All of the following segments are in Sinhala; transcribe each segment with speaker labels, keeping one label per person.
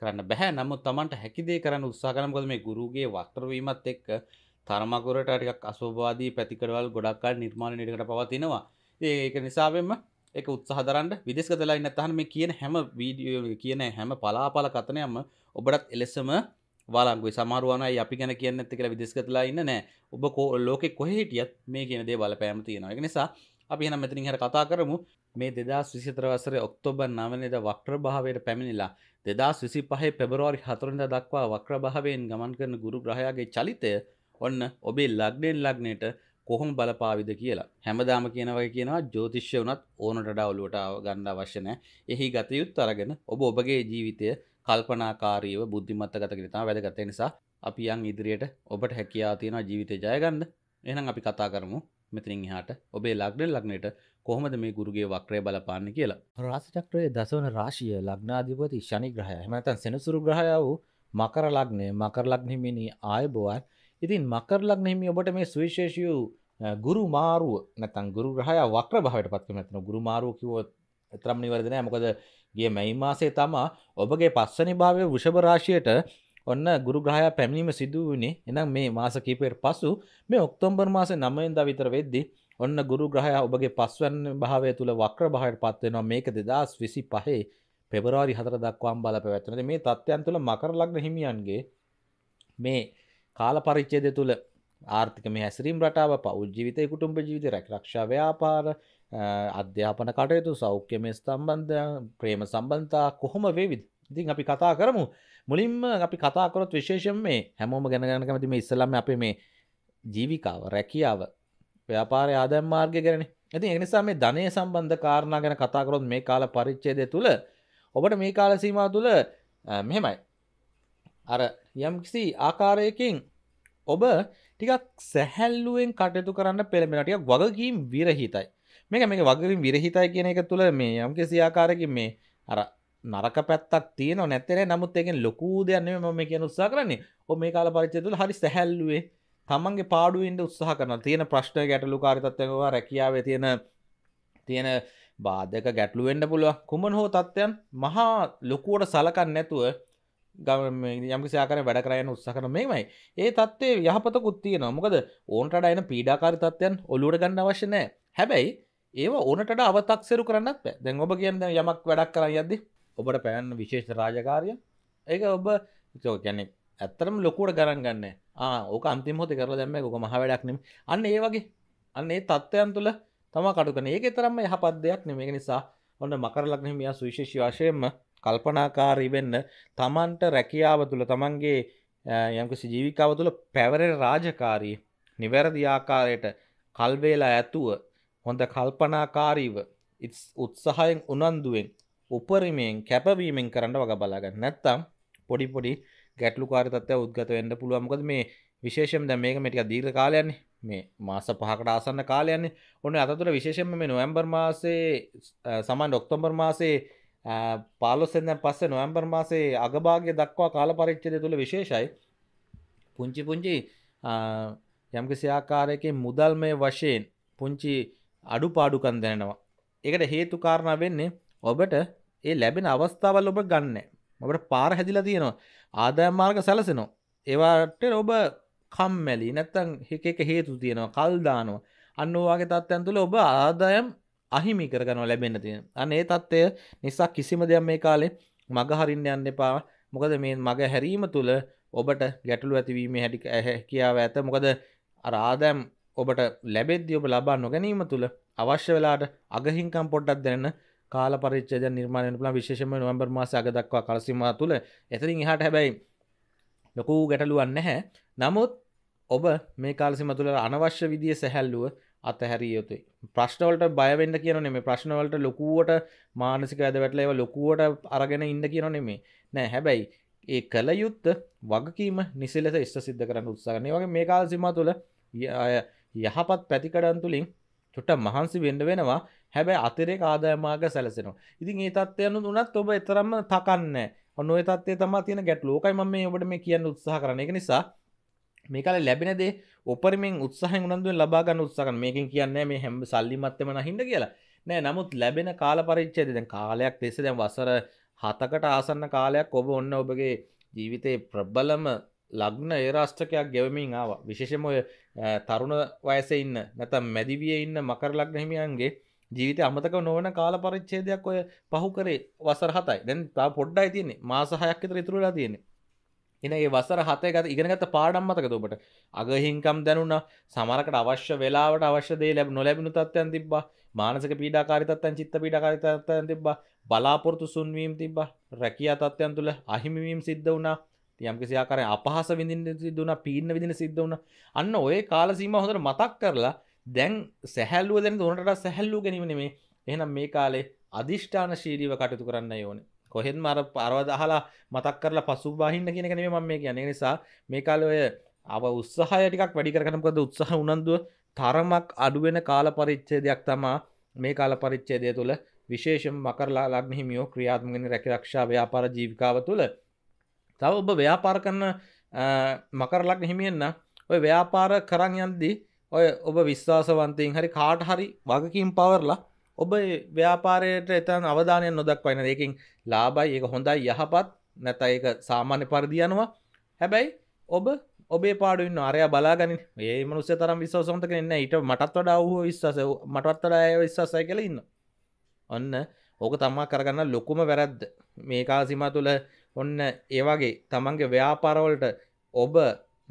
Speaker 1: කරන්න බැහැ නමුත් තමන්ට හැකිදේ කරන්න උත්සාකරමකද මේ ගුරුගේ වක්ටරවීමත් එක්ක තර්මකුරට ටිකක් අස්වවාදී පැතිකරවල් ගොඩක්කාල් නිර්මාණ නිටකට පවතිනවා ඒක නිසාවෙන්ම එක උත්සාහදරන්න විදෙස්කතලා ඉන්න තහන මේ කියන හැම වීඩියෝ කියන හැම පලාපල කතනයම ඔබටත් එලෙසම වාලංගුයි සමාරුවනයි අපි ගැන කියන්න ඇති කියලා විදෙස්කතලා ඉන්න නෑ ඔබ කෝ ලෝකෙ කොහේටියත් මේ කියන දේ බලපෑම තියෙනවා එක නිසා අපි එන මෙතනින් හර කතා කරමු මේ දෙදස් විසිතර වසර ඔක්තෝබර් නවනද වක්්‍ර භාවයට පැමිණිලා දෙදස් විසි පහේ පෙබරවාරි හතුරඳ දක්වා වක්්‍ර භාවයෙන් ගමන් කරන ගුරු ග්‍රහයාගේ චලිතය ඔන්න ඔබේ ලක්ඩෙන් ලක්නයට කොහොම බලපාවිද කියලා හැමදාම කියනවගේ කියනවා ජෝතිශ්‍ය වනත් ඕනට ඩවලුවට ගන්න අවශ්‍යනෑ එහි ගතයුත් අරගෙන ඔබ ඔබගේ ජීවිතය කල්පනාකාරීව බුද්ධිමත්තගතකිරිත වැදගත නිසා අපි යන් ඉදිරියට ඔබට හැකයා තියෙන ජීවිතය ජයගන්න එනම් අපි කතා කරමු මෙතනින් හාට ඔබේ ලක්ඩ ලක්නයට කොහොමද මේ ගුරුගේ වක්‍රය බලපාන්න කියලා. රාසිචක්‍රයේ දසවන රාශිය ලග්නාධිපති ශනි ග්‍රහය හමතන් සෙනසුරු ග්‍රහය වූ මකර ලග්නය මකර ලග්නිමිනි ආයබෝවන් ඉතින් මකර ලග්නෙහිමි ඔබට මේ සුවිශේෂයූ ගුරු මාරුව නැතන් ගුරු ග්‍රහය වක්‍ර භාවට පත්ව මෙතන ගුරු මාරුව කිවොත් එතරම් නිවර්දනය මොකද ගේ මැයි මාසේ තමා ඔබගේ පස්සනි භාවය වෘෂභරාශයට ඔන්න ගුරුග්‍රහයා පැමිණීම සිදු වුණේ එනම් මේ මාස කීපයකට පසු මේ ඔක්තෝබර් මාසේ 9 වෙනිදා විතර වෙද්දී ඔන්න ගුරුග්‍රහයා ඔබගේ පස්වැන්න භාවය තුල වක්‍ර භාවයට පත් වෙනවා මේක 2025 පෙබරවාරි 4 දක්වාම බලපෑවෙනවා. මේ තත්ත්වයන් තුල මකර ලග්න හිමියන්ගේ මේ කාල පරිච්ඡේදය තුල ආර්ථික මේ හැසිරීම් රටාව පෞද් ජීවිතය කුටුම්ඹ ජීවිතය රැකිරක්ෂා ව්‍යාපාර අධ්‍යාපන කටයුතු සෞඛ්‍ය මේ සම්බන්ධ ප්‍රේම සම්බන්ධතා කොහොම වේවිද ඉතින් අපි කතා කරමු මුලින්ම අපි කතාකරොත් විශේෂයෙන් මේ හැමෝම ගැනගන්න කැමති මේ ඉස්සලම අපේ මේ ජීවිකාව රැකියාව ව්‍යාපාරය ආදැම් මාර්ගය ගැන ඇති එනිසා මේ ධනය සම්බන්ධ කාරණා ගැන කතාකරොත් මේ කාල පරිච්චේදය තුළ ඔබට මේ කාල සීම තුළ මෙහෙමයි අර යම්කිසි ආකාරයකින් ඔබ ටිකක් සැහැල්ලුවෙන් කටයුතු කරන්න පෙළඹෙනටිය වගකීම් විරහිතයි මේක මේ වගකින් විරහිතයි කියන එක තුළ මේ යම්කිසි ආකාරකින් මේ අර නරක පැත්තක් තියන නැතර නමුත් එකෙන් ලොකූ දෙයන්නේ ම මේ කියන උත්සා කරන්නේ ඔ මේ කාල පරිචයතුල හරි සැහැල්ලුවේ තමන්ගේ පාඩුවෙන්ට උත්සාහ කරන තියෙන ප්‍රශ්න ගැටලු කාරිතත්වවා රැකියාව තියෙන තියෙන බාධක ගැටලුවෙන්ඩ පුළුව කුමන හෝ තත්ත්වයන් මහා ලොකුවට සලකන්න නැතුව ගම යම්කිසියාකර වැඩ කරයන උත්සකන මේමයි ඒ තත්වේ යහපතකුත් තියෙන මොකද ඕන්ටට අයන පීඩාකාරි තත්වයන් ඔලුවට ගන්න අවශ්‍යනෑ හැබැයි ඒ ඕනට අවතක්සරු කරන්නත් දැන් ඔබ කියන්න යමක් වැඩක් කර යද්දි ඔබට පැවැන්න විශේෂ රාජකාරය ඒක ඔබ කැනෙක් ඇත්තරම ලොකුට ගරන් ගන්න ඕක අන්තිමහොත කර දැම ොක මහ වැඩක් නෙම අන්න ඒ වගේ අන්න ඒ තත්ත්වයන් තුළ තම කටුකන ඒක තරම යහපත් දෙයක් නෙමේ නිසා ඔන්න මකරලක්නෙම යා සුවිශේෂි වශයෙන්ම කල්පනාකාරී වෙන්න තමන්ට රැකියාව තුළ තමන්ගේ යම්කිසි ජීවිකාව තුළ පැවරෙන රාජකාරී නිවැරදි ආකාරයට කල්වේලා ඇතුව හොඳ කල්පනාකාරීව උත්සාහයෙන් උනන්දුවෙන් උපරිමයෙන් කැපවීමෙන් කරන්න වග බලාගන්න නැත්තම් පොඩි පොඩි ගැටලු කාරතත්ය උද්ගත වෙන්න පුළුවමකද මේ විශේෂම් දැ මේක මටික දීර්ඝ කාලයන්නේ මේ මාස පහකට ආසන්න කාලයන්නේ ඔන්න අතතුර විශේෂම මේ නොවම්බර් මාසේ සමන් ඔක්තොම්බර් මාසේ පාලොස්සෙන්ද පස්ස නොවම්බර් මාසේ අගභාගය දක්වා කාල පරිච්චදය තුළ විශේෂයි පුංචි පුංචි යම්කිසි ආකාරයකින් මුදල් මේ වශයෙන් පුංචි අඩු පාඩුකන් දැනෙනවා එකට හේතු කාරණ වෙන්නේ ඔබට ඒ ලැබෙන අවස්ථාවල් ඔබ ගන්න ඔබට පාර හැදිලා තියෙනවා ආදායම්මාර්ග සැලසෙනවා ඒවාට ඔබ කම්මැලි නැත්තං එක එක හේතු තියෙනවා කල්දානවා අන්න ඕවාගේ තත්ත්යන් තුළ ඔබ ආදායම් අහිමි කරගනවා ලැබෙන තියෙන අන ඒ තත්ත්වය නිසා කිසිම දෙයක් මේ කාලේ මග හරින්න යන්න එපා මොකද මේ මග හැරීම තුළ ඔබට ගැටලු ඇතිවීම හැටි හැකියාව ඇත මොකද අර ආදෑම් ඔබට ලැබෙද්දි ඔබ ලබා නොගැනීම තුළ අවශ්‍ය වෙලාට අගහිංකම් පොඩ්ඩක් දැනන්න කාල පරිච්චද නිර්මාණය පුළන් විශේෂම නොවම්බර් මාස අග දක්වා කලසිමා තුළ එතරින් හට හැබැයි ලොකූ ගැටලුවන්න හැ නමුත් ඔබ මේ කාලසිම තුළ අනවශ්‍ය විදිිය සැහැල්ලුව අතහැරිය යුතුයි ප්‍රශ්නවලට බයවෙන්න කියන නෙමේ ප්‍රශ්නවලට ලොකුවට මානසික ඇද වැටල ඒව ලොකුවට අරගෙන ඉන්න කියන නෙමේ නෑ හැබැයි ඒ කළ යුත්ත වගකීම නිසිලෙස ස්ට සිද්ධ කරන්න උත්සාගන්නේ වගේ මේ කාල්සිම තුළ යහපත් පැතිකඩන් තුළින් චුට්ට මහන්සි වෙන්ඩ වෙනවා හැබැ අතරේ ආදායමාග සැලසෙනවා ඉතින් ඒ තත්වයනු දුනත් ඔබ එතරම්ම තකන්න ඔන්න තත්ේ තම තින ගැට ලෝකයි ම මේ ඔබට මේ කියන්න උත්සාහ කරන එක නිසා මේකල ලැබෙනදේ ඔපරමෙන් උත්සාහ උනන්දුව ලබාගන්න උත්සාහන් මේකින් කියන්න මේ හැම සල්ලිමත්තමන හිට කියලා නෑ නමුත් ලැබෙන කාල පරිච්චේද දැන් කාලයක් ලෙස දැන් වසර හතකට ආසන්න කාලයක් ඔබ ඔන්න ඔබගේ ජීවිතයේ ප්‍රබලම ලග්න ඒරාෂ්ටකයක් ගෙවමින් ආවා විශේෂමය තරුණ වයස ඉන්න නැත මැදිවිය ඉන්න මකර ලග්න හිමියන්ගේ ජීවිත අමතක නොවන කාල පරිච්චේදයක් ඔය පහු කරේ වසර හතයි දැන් තා පොඩ්ඩයි තියන්නේ මාසහයක් විතර ඉතුරුලා තියෙන්නේ එන ඒ වසර හතය ගත ඉගෙනගත පාඩම් මතකද ඔබට අගහිංකම් දැනුණා සමරකට අවශ්‍ය වෙලාවට අවශ්‍ය දේ ලැබ නොලැබුණු තත්ත්වයන් තිබ්බා මානසික පීඩාකාරී තත්ත්වයන් චිත්ත පීඩාකාරී තත්ත්වයන් තිබ්බා බලාපොරොත්තු සුන්වීම තිබ්බා රැකියා තත්ත්වයන් තුළ අහිමි වීම සිද්ධ වුණා යම්කිසි ආකාරයෙන් අපහාස විඳින්න සිද්ධ වුණා පීඩන විඳින්න සිද්ධ වුණා අන්න ඔය කාල සීමාව හොඳට මතක් කරලා දැන් සැහැල්ලුව දැන දුනට සැහැල්ලු ගැනීම මේ එහෙනම් මේ කාලේ අධිෂ්ඨාන ශීරීව කටයුතු කරන්න ඕන කොහෙන් මර පරවදහලා මතක් කරලා පසු බහින්න කියන කනේ මම මේ කියන නිසා මේ කාලේ ඔය අව උත්සාහය ටිකක් වැඩි කරගන්නකද උත්සාහ උනන්දුව තරමක් අඩුවෙන කාල පරිච්ඡේදයක් තමා මේ කාල පරිච්ඡේදය තුළ විශේෂම මකරලා ලග්න හිමියෝ ක්‍රියාත්මකෙන රැකිරක්ෂා ව්‍යාපාර ජීවිකාව තුළ තව ඔබ ව්‍යාපාර කරන මකර ලග්න හිමියන්න ඔය ව්‍යාපාර කරන් යද්දී ඔය ඔබ විශ්වාසවන්තයෙන් හරි කාට හරි වගකින් පවරලා ඔබ ව්‍යාපාරයට එතන් අවධානය නොදක් වයින ඒකින් ලාබයි ඒක හොඳයි යහපත් නැත ඒක සාමාන්‍ය පරිදියනවා හැබැයි ඔබ ඔබේ පාඩුවන්න අරය බලාගනි ඒ මනුස්ස තරම් විශවසොන්තක එන්න ඊට මටත් වඩා වූ විශ්වාස මටත්තඩය විශ්වාසය කළ ඉන්න ඔන්න ඕක තමා කරගන්න ලොකුම වැරැද්ද මේකා සිමා තුළ ඔන්න ඒවාගේ තමන්ගේ ව්‍යාපාරවලට ඔබ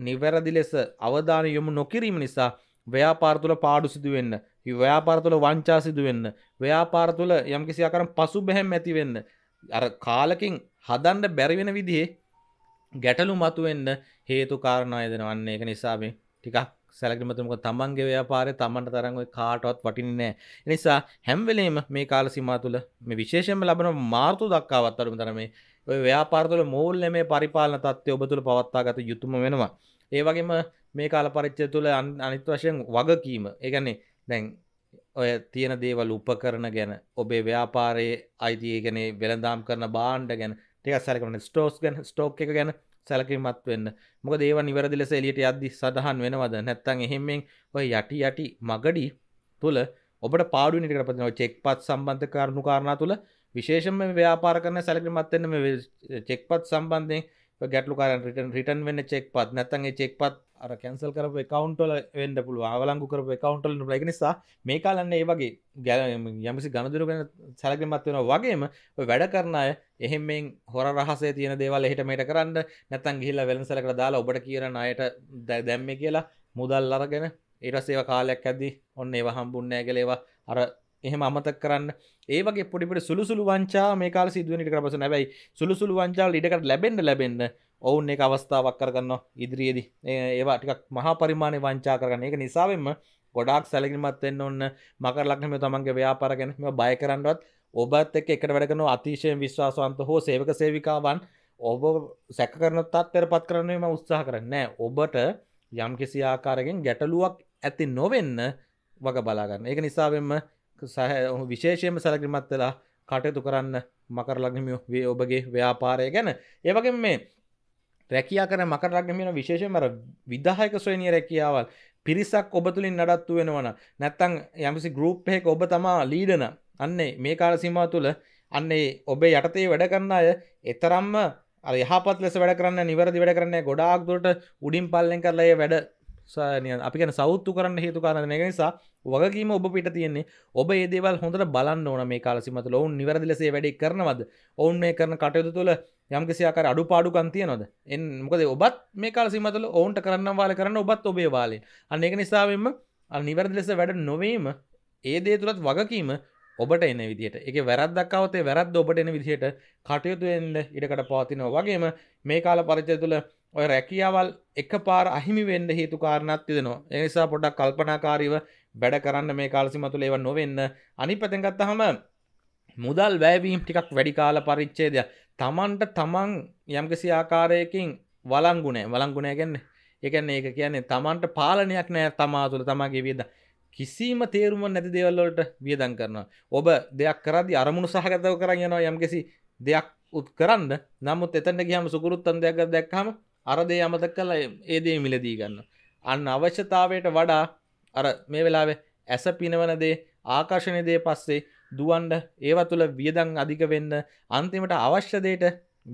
Speaker 1: නිවැරදි ලෙස අවධාන යොමු නොකිරීම නිසා ව්‍යාපාර තුළ පාඩු සිදුවෙන්න ව්‍යාපාර තුළ වංචා සිදුවෙන්න ව්‍යාපාර තුළ යම් කිසි ආකාරම් පසු බැහැම් ඇතිවෙන්න අර කාලකින් හදන්න බැරිවෙන විදිහේ ගැටලු මතුවෙන්න හේතු කාරණය දෙනවන්න ඒක නිසා මේ ටිකක් සැලකිමතුමක තමන්ගේ ව්‍යාපාරය තමන්ට තරංග කාටවත් වටින්නේ නිසා හැම්වෙලේම මේ කාල සිමා තුළ මේ විශේෂම ලබන මාර්තු දක්කාවත් අරුම තරමේ ඔය ව්‍යාපාරතුල මෝල්ල මේ පරිපාලන තත්ත්වය ඔබ තුළ පවත්තා ගත යුතුම වෙනවා ඒවගේම මේ කාල පරිච්චය තුළ අනිත් වශයෙන් වගකීම ඒගැන්නේ දැන් ඔය තියෙන දේවල් උපකරන ගැන ඔබේ ව්‍යාපාරයේ අයිතිය ගැනේ වෙළඳම් කරන බාණ්ඩ ගැන ටික සැලකන ස්ටෝස් ගැන ස්ටෝක් එක ගැන සැලකිමත් වෙන්න මොක දේව නිවැරදි ලෙස එලියට අද්දි සඳහන් වෙනවද නැත්තං එහෙමෙන් ඔය යටි යටි මගඩි තුළ ඔබට පාඩු නිට පතින චෙක්පත් සම්බන්ධ කරණු කාරණා තුළ විශේෂම ව්‍යාපාර කරන සැලකිමත්වෙන්න චෙක්පත් සම්බන්ධයෙන් ගැටලු කාරන් රිටන් රිටන් වෙන්න චෙක්පත් නැත්තන්ගේ චෙක්පත් අර කැන්සල් කරපු එකකවන්ටල වෙන්ඩ පුළුව අවලංගු කරපු එකකවන්ටල ලැග නිසා මේ කාලන්න ඒ වගේ ගැල යමසි ගණදුරු ගැන සැලකමත් වෙන වගේම වැඩ කරන අය එහෙම හොර රහසේ තියෙන දේවල් එහට මේට කරන්න නැතන් ගිල්ල වෙලසලක දාලා ඔබට කියරන අයට දැම්ම කියලා මුදල් අරගෙන ඒරසේව කාලයක් ඇදදි ඔන්න ඒවා හම්බුන්නෑ කලේවා අර එහෙම අමතක් කරන්න ඒවගේ පොඩිපට සුළුසුළු වංචා මේ කාල සිදුවනිට කරපස නැබයි සුළුසුළු වංචාව ඉඩකට ලැබෙන්ඩ ලැබෙන්න්න ඔවුන් එක අවස්ථාවක් කරගන්න ඉදිරියේදී ඒවා ටිකක් මහා පරිමාණය වංචා කරගන්න එක නිසාවෙන්ම ගොඩක් සැලකිමත්වෙන්න ඔන්න මකර ලක්නම තමන්ගේ ව්‍යාපාරගෙන මෙම බය කරන්නවත් ඔබත් එක් එකට වැඩගන අතිශයෙන් විශ්වාසවන්ත හෝ සේවක සේවිකාවන් ඔබ සැකරන තත්වර පත් කරනම උත්සාහ කරන්න ඔබට යම් කිසි ආකාරගෙන් ගැටලුවක් ඇති නොවෙන්න වග බලාගන්න ඒක නිසාවෙන්ම විශේෂයම සැලකිමත් වෙලා කටයුතු කරන්න මකර ලගනිමියෝ වේ ඔබගේ ව්‍යාපාරය ගැන ඒවගේ මේ රැකයා කර මකට රක්නමෙන විශේෂම විදාහයක සොයනිය රැකියාවල් පිරිසක් ඔබ තුළින් නඩත්තු වෙනවන නැත්තං යමිසි ගරුප්හෙක් ඔබ තමා ලීඩන අන්නේ මේ කාල සීමා තුළ අන්නේ ඔබේ යටතේ වැඩ කරන්න අය එතරම්ම යහපත් ලෙස වැඩ කරන්න නිවැරදි වැඩ කරන්නේ ගොඩාක් දුරට උඩින් පල්ලෙන් කරලය වැඩ සානිය අපින සෞතු කරන්න හේතු කාරන්න එක නිසා වගකීම ඔබ පිට තියන්නේ ඔබ ඒදේවල් හොඳට බලන්න ඕන මේ කාලසිමත ඔවුන් නිවැරදිලසේ වැඩි කරනවද ඔවුන් මේ කරන කටයුතු තුළ යම්කිසියාකර අඩු පාඩුකන් තියනොද එන් මොකද ඔබත් මේ කාලසිමතල ඔවුන්ට කරන්න වාල කරන්න ඔබත් ඔබේ වාලෙන් අන්න ඒක නිසාවෙන්ම නිවැරදිලෙස වැඩ නොවීම ඒදේ තුළත් වගකීම ඔබට එන විදිහට එක වැරද්දක්කාවතේ වැරද්ද ඔබට එන විදිහට කටයුතුෙන්ද ඉඩකට පවතිනෝ වගේම මේ කාල පරිචය තුළ ඔය රැකියාවල් එකපාර අහිමි වෙන්න හේතු කාරණාවක් තියෙනවා. ඒ නිසා පොඩ්ඩක් කල්පනාකාරීව වැඩ කරන්න මේ කාලසීම තුළ ඒව නොවෙන්න. අනිත් පැත්තෙන් ගත්තාම මුදල් වැයවීම් ටිකක් වැඩි කාල පරිච්ඡේදය. Tamanට Taman යම්කිසි ආකාරයකින් වළංගු නැහැ. වළංගු නැහැ කියන්නේ ඒකැන ඒක කියන්නේ තමන්ට පාලනයක් නෑ තමා තුළ තමාගේ වියද කිසිීම තේරුම නැති දේවල්ලට වියදන් කරනවා ඔබ දෙයක් කරදි අරමුණු සහගතව කරන්න යනවා යම්කිසි දෙයක් උත් කරන්න නමුත් එතැන්න ගහම සුකුරුත්තන් දෙයක් දැක්කම අරදේ අමත කල ඒදේ මිලදී ගන්න. අන්න අවශ්‍යතාවයට වඩා අර මේ වෙලාවේ ඇස පිනවනදේ ආකර්ශණයදේ පස්සේ දුවන්ඩ ඒව තුළ වියදං අධික වෙන්න අන්තිමට අවශ්‍යදයට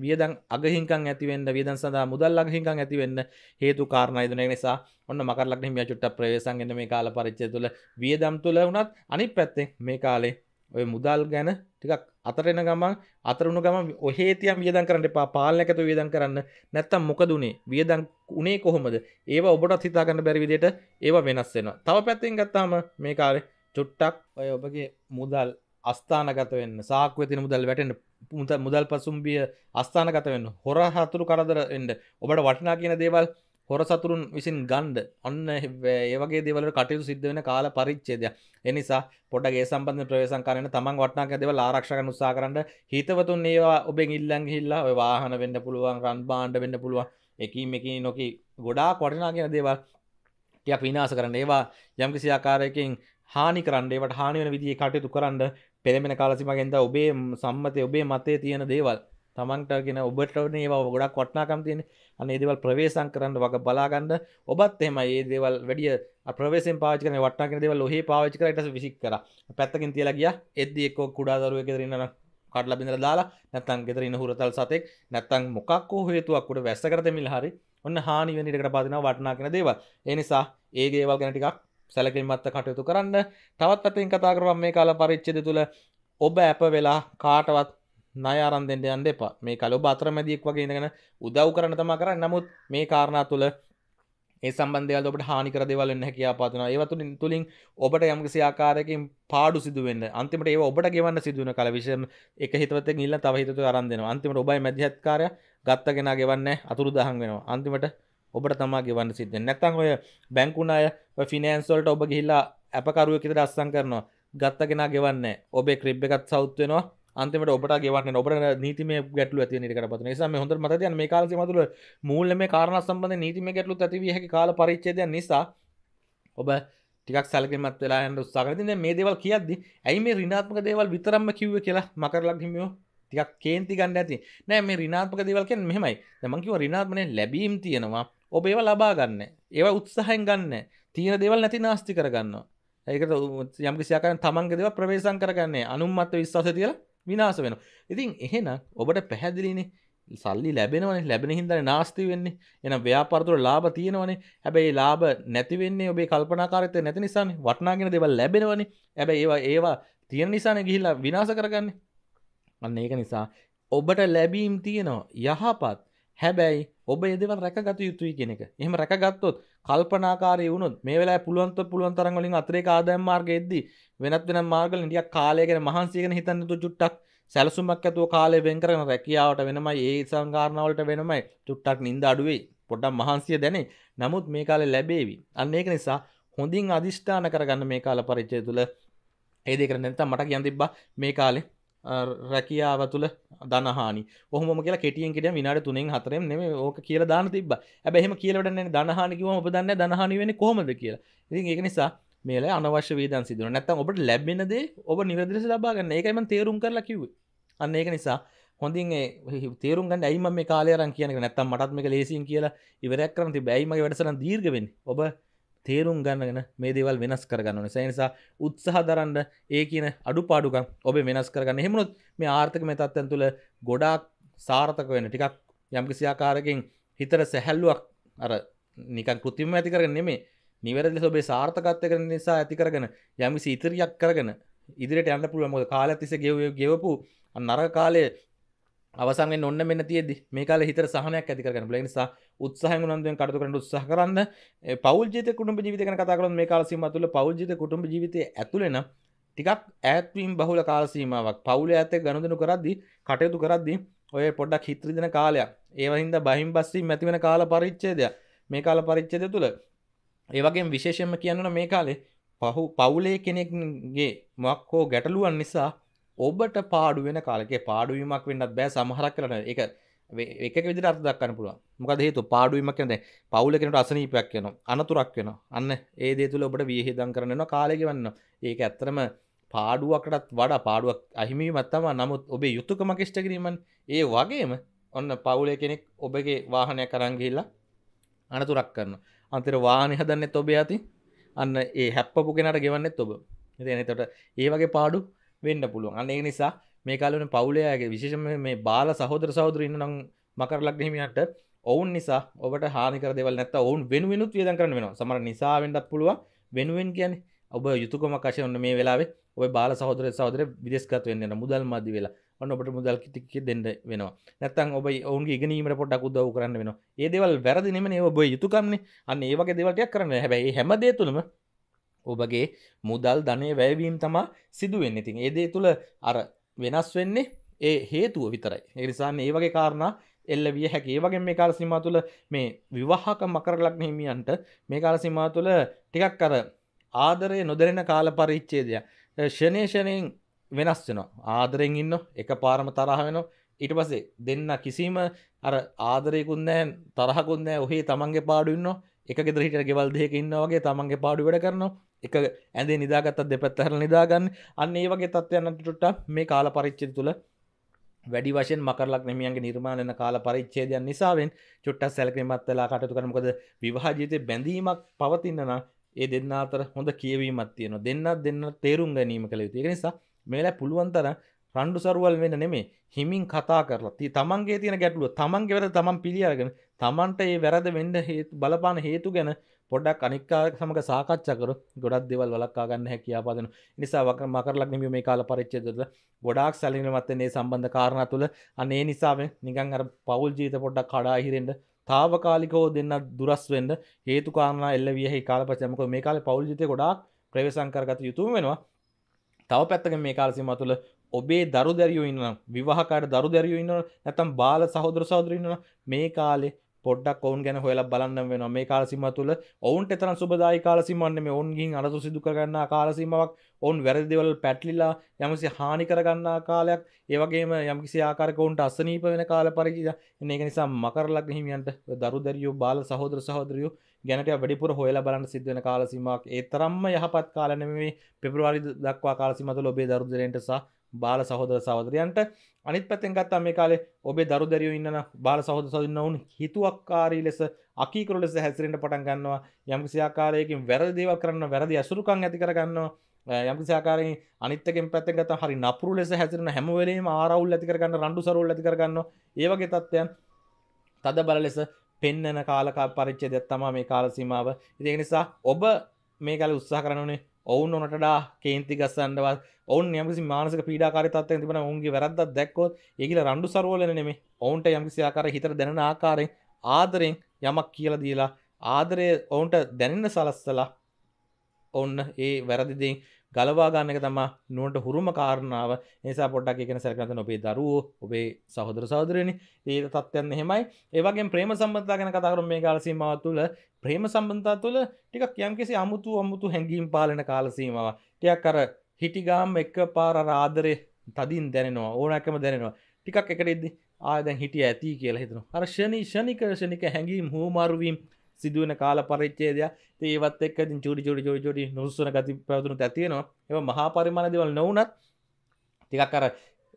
Speaker 1: වියදං අගහිංකං ඇතිවෙන්න වියදන් සඳහා මුදල් අගහිංකං ඇතිවෙන්න හේතු කාරණා ඉදන නිසා ඔන්න මකරලක් හිමිය චුට්ට ප්‍රවේශන් එන්න මේ කාල පරිච්ඡය තුළ වියදම් තුළ වුණත් අනිත් පැත්තෙන් මේ කාලේ ඔය මුදල් ගැන ටිකක් අතරෙන ගමන් අතරුණු ගම ඔහේතියම් වියදන් කරන්න එපා පාලන එකතු වියදන් කරන්න නැත්තම් මොකදුනේ වියදන් උනේ කොහොමද ඒ ඔබටත් හිතාගන්න බැරිවිදියට ඒව වෙනස් වෙන තව පැත්තෙන් ගත්තාම මේ කාර චුට්ටක් ඔය ඔබගේ මුදල් අස්ථානගත වෙන්න සාක්ව තින මුදල් වැටෙන්ට මුදල් පසුම්බිය අස්ථානගත වෙන්න හොර හතුරු කරදර එන්න ඔබට වටිනා කියන දේවල් හොර සතුරුන් විසින් ගණ්ඩ ඔන්න ඒවගේ දෙවල කටයු සිද්ධ වෙන කාල පරිච්චේදය එනිසා පොඩගේ සම්බන්ධ ප්‍රවේශන් කරන තමන් වටනාක දෙව ආරක්ෂක උත්සා කරන්න හිතවතුන් ඒවා ඔබෙන් ඉල්ලන් හිල්ලා ඔය වාහන වෙන්න පුළුවන් රන් බාණ්ඩ වෙන්න පුළුවන් එකීම එකී නොකි ගොඩා කොටනා කියෙන දේවල් ටයක් විනාස කරන්න ඒවා යම්කිසි ආකාරයකින් හානි කරන්න ඒවට හානි වන විදිිය කටයුතු කරන්න පෙළමෙන කාලසිමගෙන්ද ඔබේ සම්මතය ඔබේ මතේ තියෙන දේවල් තමන්ට ගෙන ඔබටන ඒවා ගොඩක් කොට්නාකම් තියෙන අන ඒදවල් ප්‍රවේශන් කරන්න වග බලාගන්න ඔබත් එම ඒ දේවල් වැඩිය ප්‍රවේශ පාච කන වටනාක දෙවල් ඔහේ පාච කරට විසික් කර පැත්තකින් තියලා ගිය එද එක්කෝ කුඩාදරුව කෙරන්න කඩල බිඳර දාලා නැත්තන් ගෙතර ඉන්න හුරතල් සතෙක් නැත්තන් මොකක්කෝ හේතුවක්කොට වැස්ස කරත මිල් හරි ඔන්න හානි වනිටකට පාතින වටනා කෙන දේව එනිසා ඒ ගේවල් ගැන ටිකක් සැලකින්මත්ත කටයුතු කරන්න තවත් අතින් කතා කරම මේ කාල පරිච්චද තුළ ඔබ ඇප වෙලා කාටවත් නායාරන්දෙන්ට යන්න එපා මේ කලු බාත්‍රමැදියෙක් වගේ ඉඳගෙන උදව් කරන තමා කරන්න නමුත් මේ කාරණා තුළ ඒ සම්බන්ධයල් ඔබට හානිකර දෙවල් වෙන්න හැකියාව පවතිනවා ඒව තුලින් තුලින් ඔබට යම්කිසි ආකාරයකින් පාඩු සිදු වෙන්න අන්තිමට ඒව ඔබට ගෙවන්න සිදු වෙන කල විශේෂ එක හිතවතෙන් ඉල්ල තව හිතවතෙන් අරන් දෙනවා අන්තිමට ඔබයි මැදිහත්කාරයා ගත්ත කෙනා ගෙවන්නේ අතුරුදහන් වෙනවා අන්තිමට ඔබට තමා ගෙවන්න සිද්ධ වෙන්නේ නැත්නම් ඔය බැංකුණ අය ඔය ෆිනෑන්ස් වලට ඔබ ගිහිල්ලා අපකරුවෙක් විතර අස්සම් කරනවා ගත්ත කෙනා ගෙවන්නේ ඔබේ ක්‍රිබ් එකත් සවුත් වෙනවා අන්තමට ඔබට ගවන්න ඔබට නීතිම ගැටලු ඇති නිකට පත් නිසාම හොඳ මත මේ කාල මතුල මූල්ල මේ කාරණ සම්බඳ නීතිම ගැටලු ඇතිවිය හැකි කාල පරිච්චේදය නිසා ඔබ ටිකක් සැලකමත් වෙලා හන්ට උත්සාකරතින මේ දේවල් කියද්දි ඇයි මේ රිනාත්මක දේවල් විතරම්ම කිව්ව කියලා මකරලක් හිමියෝ ටිකක් කේන්ති ගන්න ඇති නෑ මේ රිනාත්මක දේවල්කෙන් මෙහෙමයි තමන්කිව රිනාත්මනය ලැබීම් තියෙනවා ඔබ ඒව ලබා ගන්න ඒව උත්සාහයෙන් ගන්න තියෙන දේවල් නැති නාස්ති කරගන්න ඒකට යම්කිසියාකරන තමන්ගේ දේව ප්‍රවේශන් කරගන්නේ අනුම්මත්ව විශ්වාස කියලා විනාස වෙන ඉතින් එහෙන ඔබට පැහැදිලිනේ සල්ලි ලැබෙනවන ලැබෙන හිදන නාස්ති වෙන්නේ එන ව්‍යාපරතුර ලාබ තියෙනවනේ හැබැයි ලාබ නැතිවෙන්නේ ඔබේ කල්පනාකාරත නැති නිසාන වටනාගෙන දෙවල් ලැබෙනවනේ ඇැබයි ඒවා ඒවා තියෙන නිසාන ගිහිල්ලා විනාස කරගන්න අන්න ඒක නිසා ඔබට ලැබීම් තියෙනවා යහපත් හැබැයි ඔබ එදවල් රැකගත යුතුයි කෙනෙක එහම රැකගත්තොත් කල්පනාකාරය වුණොත් මේ වෙලා පුළුවන්ත පුළුවන් තරම් වලින් අතරේ ආදායම් මාර්ගෙ එද්දී වෙනත් වෙනත් මාර්ගවලින් ටිකක් කාලය ගැන මහන්සිය ගැන හිතන්න තු චුට්ටක් සැලසුමක් ඇතුව කාලය වෙන් කරගෙන රැකියාවට වෙනමයි ඒ සංකාරණවලට වෙනමයි චුට්ටක් නිින්ද අඩුවේ පොඩ්ඩක් මහන්සිය දැනේ නමුත් මේ කාලේ ලැබේවි අන්න ඒක නිසා හොඳින් අදිෂ්ඨාන කරගන්න මේ කාල පරිච්ඡේදය තුළ ඒ දෙකර නැත්තම් මට කියන්න තිබ්බා මේ කාලේ රැකියාව තුළ දනහානි ඔහොම කියලා කෙටියෙන් කෙටිය විනාඩි තුනෙන් හතරෙන් නෙමෙයි ඕක කියලා දාන්න තිබ්බා. හැබැයි එහෙම කියලා වැඩක් නැහැ. දනහානි කිව්වම ඔබ දන්නේ දනහානි වෙන්නේ කොහොමද කියලා. ඉතින් ඒක නිසා මේල අනවශ්‍ය වේදන් සිදුවන නැත්තම් ඔබට ලැබෙනදේ ඔබ නිවැරදිව ලබා ගන්න. ඒකයි මම තේරුම් කරලා කිව්වේ. අන්න ඒක නිසා හොඳින් තේරුම් ගන්න ඇයිම මේ කාලයරන් කියන නැත්තම් මටත් මේක ලේසින් කියලා ඉවරයක් කරන්න තිබ ඇයිමගේ වැඩසන දීර්ගවෙන් ඔබ තේරුම් ගන්නගෙන මේ දේවල් වෙනස් කරගන්න නිසා උත්සාහ දරන්න ඒ කියන අඩුපාඩුකම් ඔබ වෙනස් කරගන්න හෙමුණොත් මේ ආර්ථික මෙතත්වයන් තුළ ගොඩාක් සාර්ථක වෙන ටිකක් යම්කිසි ආකාරකින් හිතර සැහැල්ලුවක් අර නිකන් කෘතිම ඇති කරගෙන නෙමේ නිවැරදි ඔබේ සාර්ථකත්වය කරන නිසා ඇති කරගෙන යම්කිසි ඉතිරියක් කරගෙන ඉදිරියට යන්න පුළුවන් මොකද කාලය තිස්සේ ගෙවපු නරක කාලයේ අවසන්ෙන් ඔන්න මෙන්න තියද මේ කාල හිත සහනයක් ඇතිකරන ලනිසා උත්සාහන් නන්දුවෙන් කටතු කරට උත්සාහ කරන්න පෞල්ජත කුටුම් ජීවිතක කතාකරන මේ කාලසීම තුළ පෞල්ජත කුටුම් ජීවිතය ඇතුළෙන ටිකක් ඇත්වීම් බහුල කාලසීමාවක් පවුල ඇත ගණදනු කරද්දි කටයුතු කරද්දි ඔය පොඩ්ඩක් හිත්‍රදින කාලයක් ඒවහින්ද බහිම් බස්සී මැතිවෙන කාල පරිච්චේදය මේ කාල පරිච්චේද තුළ ඒවගේ විශේෂෙන්ම කියන්නන මේ කාලේ පහු පවුලේ කෙනෙක්ගේ මොක් හෝ ගැටලුවන් නිසා ඔබට පාඩු වෙන කාලකේ පාඩුවීමක් වෙන්නත් බෑ සමහරක් කරන එක එක විදිහට අර්ථ දක්වන්න පුළුවන්. මොකද හේතුව පාඩුවීමක් කියන්නේ දැන් පවුල කෙනෙකුට අසනීපයක් වෙනවා, අනතුරක් වෙනවා. අන්න ඒ දේ තුල ඔබට වියහිදම් කරන්න වෙනවා, කාලය ගෙවන්න. ඒක ඇත්තටම පාඩුවකටත් වඩා පාඩුවක් අහිමි වීමක් තමයි. නමුත් ඔබේ යුතුයකමක් ඉෂ්ට කිරීමන් ඒ වගේම ඔන්න පවුලේ කෙනෙක් ඔබගේ වාහනයක් අරන් ගිහිල්ලා අනතුරක් කරනවා. අන්තිර වාහනේ හදන්නෙත් ඔබ යති. අන්න ඒ හැප්පපු කෙනාට ගෙවන්නෙත් ඔබ. ඉතින් එතකොට ඒ වගේ පාඩු වෙන්න පුළුවන් අන්නේ නිසා මේ කාලන පවුලයාගේ විශේෂම මේ බාල සහෝදර සහෝදරන්න නම් මකරලක් හිමියන්ට ඔවුන් නිසා ඔබට හානිකර දෙවල් නැත ඔවුන් වෙන වෙනුත් වියදන් කරන වෙන සමර නිසා වෙන්නත් පුළුවන් වෙනුවෙන් කියන ඔබ යුතුකම කශය ඔන්න මේ වෙලාවේ ඔය බාල සහෝදර සහෝදර විදෙස්ගත වෙන්න මුදල් මදි වෙලා ඔන්න ඔබට මුදල් කිතික දෙන්න වෙනවා නැත්තම් ඔබ ඔවුන්ගේ ඉගෙනීමට පොඩ්ඩක් උදව් කරන්න වෙනවා ඒ දේවල් වැරදි නෙමෙයි ඔබ යුතුකම්නේ අන්න ඒ වගේ දේවල් ටිකක් කරන්න හැබැයි හැම දේ තුළම ඔබගේ මුදල් ධනය වැෑවීම් තමා සිදුවෙන් ඉතින් ඒදේ තුළ අර වෙනස් වෙන්නේ ඒ හේතුව විතරයි එනිසා ඒ වගේ කාරණ එල්ල විය හැකේ වගේ මේ කාල සිමා තුළ මේ විවාහක මකර ලක්න හිමියන්ට මේ කාල සිමා තුළ ටිකක් කර ආදරය නොදරෙන කාල පරිච්චේදය ෂනේෂණයෙන් වෙනස් වෙන ආදරෙන් ඉන්න එක පාරම තරහ වෙනවා ඊට පසේ දෙන්න කිසිීම අර ආදරයකුන්නෑ තරහකුන්නෑ ඔහේ තමන්ගේ පාඩුන්න එක ගෙදරහිට ගෙවල් දෙක ඉන්නවගේ තමන්ගේ පාඩු වැඩ කරනවා එක ඇඳේ නිදාගත්තත් දෙපැත්තහර නිදාගන්න අන්න ඒ වගේ තත්ත්වයන්නටට මේ කාල පරිච්චි තුළ වැඩි වශයෙන් මකරලක් නමියන්ගේ නිර්මාණයන කාල පරිච්චේදයන් නිසාවෙන් චුට්ටක් සැලකීමත් වෙලා කටතු කරමකද විවාජීතය බැඳීමක් පවතින්නන ඒ දෙන්න අතර හොඳ කියවීමත් තියෙන දෙන්නත් දෙන්න තේරුම් ගැනීම කළ යුතු නිසා මේලා පුළුවන්තර රණ්ඩු සරුවල් වෙන නෙමේ හිමින් කතා කරලා තමන්ගේ තියෙන ගැටලුව තමන්ගේ වැරද තමන් පිළියරගෙන තමන්ට ඒ වැරද වෙන්න බලපාන හේතු ගැන පොඩක් අනික්කාරක සමඟ සාකච්ඡකර ගොඩක් දෙවල් වලක්කා ගන්න හැකියාපදන නිසා වක මකරලක් නිම මේ කාල පරිච්චදල ගොඩක් සැලිනවත්තන්නේ සම්බන්ධ කාරණ තුළ අනේ නිසාවෙන් නිගන් අර පවුල් ජීත පොඩ්ඩක් කඩාහිරෙන්ට තාවකාලිකෝ දෙන්න දුරස් වෙන්ඩ හේතු කාරණ එල්ල වියහි කාලපචමක මේ කාල පවුල් ජිතය ගොඩක් ප්‍රවේසංකරගත යුතුම වෙනවා තව පැත්තක මේ කාලසිම තුළ ඔබේ දරු දැරියෝ ඉන්න විවාහකාට දරු දැරියෝ ඉන්න නැතම් බාල සහෝදර සහෝදර ඉන්න මේ කාලේ පොඩ්ඩක් ඔවුන් ගැන හොයලා බලන්න වෙන මේ කාලසිම තුළ ඔවුන්ට එතරම් සුබදායි කාලසිමන්න මේ ඔවුන්ගින් අලතු සිදු කරගන්නා කාලසීමාවක් ඔවුන් වැරදිවල පැටලිලා යමසි හානි කරගන්නා කාලයක් ඒවගේම යම්කිසි ආකාරකවුන්ට අස්සනීප වෙන කාල පරිචිද එන්නේ එක නිසා මකරලක් හිමියන්ට දරු දැරියෝ බාල සහෝදර සහෝදරියෝ ගැනට වැඩිපුර හොයලා බලන්න සිද්ධ වෙන කාලසීමාවක් ඒ තරම්ම යහපත් කාල නෙමෙයි පෙබ්‍රවාරි දක්වා කාලසීමාව තුළ ඔබේ දරු දැරියන්ට සහ බාල සහෝදර සහෝදරයන්ට අනිත් පැතෙන් ගත්තා මේ කාලේ ඔබේ දරු දැරියෝ ඉන්න බාල සහෝදර සහෝදරයන් වුන් හිතුවක්කාරී ලෙස අකීකරු ලෙස හැසිරෙන්න පටන් ගන්නවා යම්කිසි ආකාරයකින් වැරදි දේවල් කරනවා වැරදි අසුරුකම් ඇති කර ගන්නවා යම්කිසි ආකාරයෙන් අනිත් එකෙන් පැත්තෙන් ගත්තා හරි නපුරු ලෙස හැසිරෙන හැම වෙලෙම ආරවුල් ඇති කර ගන්න රණ්ඩු සරුවල් ඇති කර ගන්නවා ඒ වගේ තත්ත්වයන් තද බල ලෙස පෙන්නන කාලක පරිච්ඡේදයක් තමයි මේ කාල සීමාව ඉතින් ඒ නිසා ඔබ මේ කාලේ උත්සාහ කරන්න ඕනේ ඔවුන් නොනටඩා කේන්ති ගස්සන්නවත් ඔවන් යමසි මානසක පීඩාකාරිතත්ය තිබන ඔුන්ගේ වැරදත් දැක්කොත් ඒගල රණ්ඩු සරෝලන නෙමේ ඔවුන්ට යම්කිසිආකාර හිතර දැන ආකාරෙන් ආදරෙන් යමක් කියල දීලා ආදරය ඔවුන්ට දැනන්න සලස්සලා ඔන්න ඒ වැරදිදිින් ගලවාගන්න එක තමා නුවට හුරුම කාරණාව නිසා පොඩ්ඩක් එකන සැරකත නොබේ දරුවෝ ඔබේ සහොදර සහදරයනි ඒ තත්යන්න එහෙමයි ඒවගේ ප්‍රේම සම්බන්ධතා ගැන කතාකරු මේ කාලසීමාව තුළ ප්‍රේම සම්බන්ධතා තුළ ටිකක් යම්කිසි අමුතු අමුතු හැඟීම් පාලන කාලසීමවා ටියක් අර හිටිගාම් එක්ක පාර රාදරය තදින් දැනෙනවා ඕනැකම දැනෙනවා ටිකක් එකරෙද්දි ආදැන් හිටිය ඇති කියලා හිතන අර්ශණී ෂණිකර්ශණික හැඟීම් හෝමාරුවීම් සිදුවන කාල පරිච්චේදය ඒවත් එක් චුඩි චුඩි චුඩි චුඩි නුසුන ගති පැවතුණු ඇතියෙනවා ඒ මහා පරිමාණ දෙවල් නොවනත් ටිකක් අර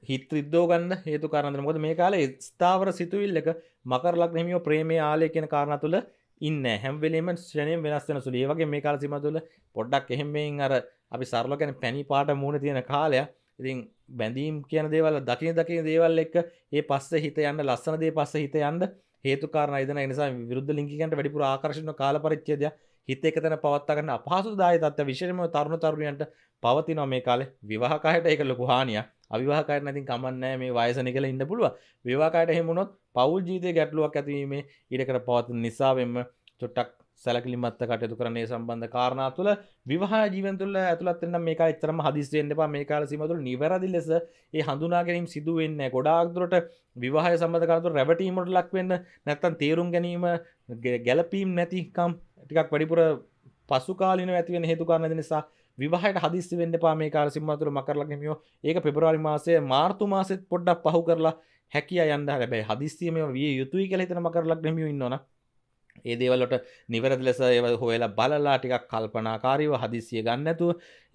Speaker 1: හිත රිද්දෝ ගන්න හේතු කරන්න මොද මේ කාල ස්ථාවර සිතුවිල් එක මකර ලක්නමියෝ ප්‍රේමේ ආලය කියන කාරණ තුළ ඉන්න හැම්වලීම ශනයෙන් වෙනස්සෙන සුළ ඒවගේ මේ කාල සිම තුළ පොඩ්ඩක් එහෙමෙන් අර අපි සරල ගැන පැණි පාට මූුණ තියෙන කාලය ඉතින් බැඳීම් කියන දේවල් දකින දකින දේවල් එක්ක ඒ පස්ස හිත යන්න ලස්සන දේ පස්ස හිත යන්න හේතුකාරණ ඉදන නිසා විරුද්ධ ලිංකිකන්ට වැඩිපුර ආකර්ශණ කාල පරිච්ඡේදය හිත එක තැන පවත්වා ගන්න අපහසුදායී තත්ත්ව විශේෂම තරුණ තරුණියන්ට පවතිනවා මේ කාලේ විවාහකයට ඒක ලොකු හානියක් අවිවාහකයට නැතිනම් කමක් නැහැ මේ වයසන කියලා ඉන්න පුළුවන් විවාහකයට එහෙම වුණොත් පෞල් ජීවිතයේ ගැටලුවක් ඇතිවීමේ ඊට කර පවතින නිසාවෙන්ම චොට්ටක් සැලකිලිමත්ත කටයුතු කරන්නේ සම්බන්ධ කාරණා තුළ විවාහ ජීවතුල ඇතුළත්න්න මේක එතරම හදිස්ේෙන්ට පා මේ කාල සිමතුළ නිවැරදි ලෙස ඒ හඳුනාගැනීම් සිදුවෙන්න ගොඩාක්දුරට විවාහ සම්බධකරතු රැවටීමට ලක්වෙන්න නැත්තන් තේරුම් ගැනීම ගැලපීම් නැතිකම් ටිකක් වැඩිපුර පසුකාලින ඇතිවෙන හේතුකාරණද නිසා විවාහයට හදිස්සි වෙන්න පා මේ කාල සිම්මතුර මකරලගමියෝ ඒක පෙබරවාරි මාසය මාර්තු මාසෙත් පොඩ්ඩක් පහු කරලා හැකිය යන්න හැබැයි හදිස්සියම විය යුතුයි කලෙතන මකරලක් නෙමියෝ ඉන්නවා ඒ දේවල්ලට නිවැරද ලෙස ඒව හොයලා බලලා ටිකක් කල්පනාකාරීව හදිසිය ගන්නඇතුව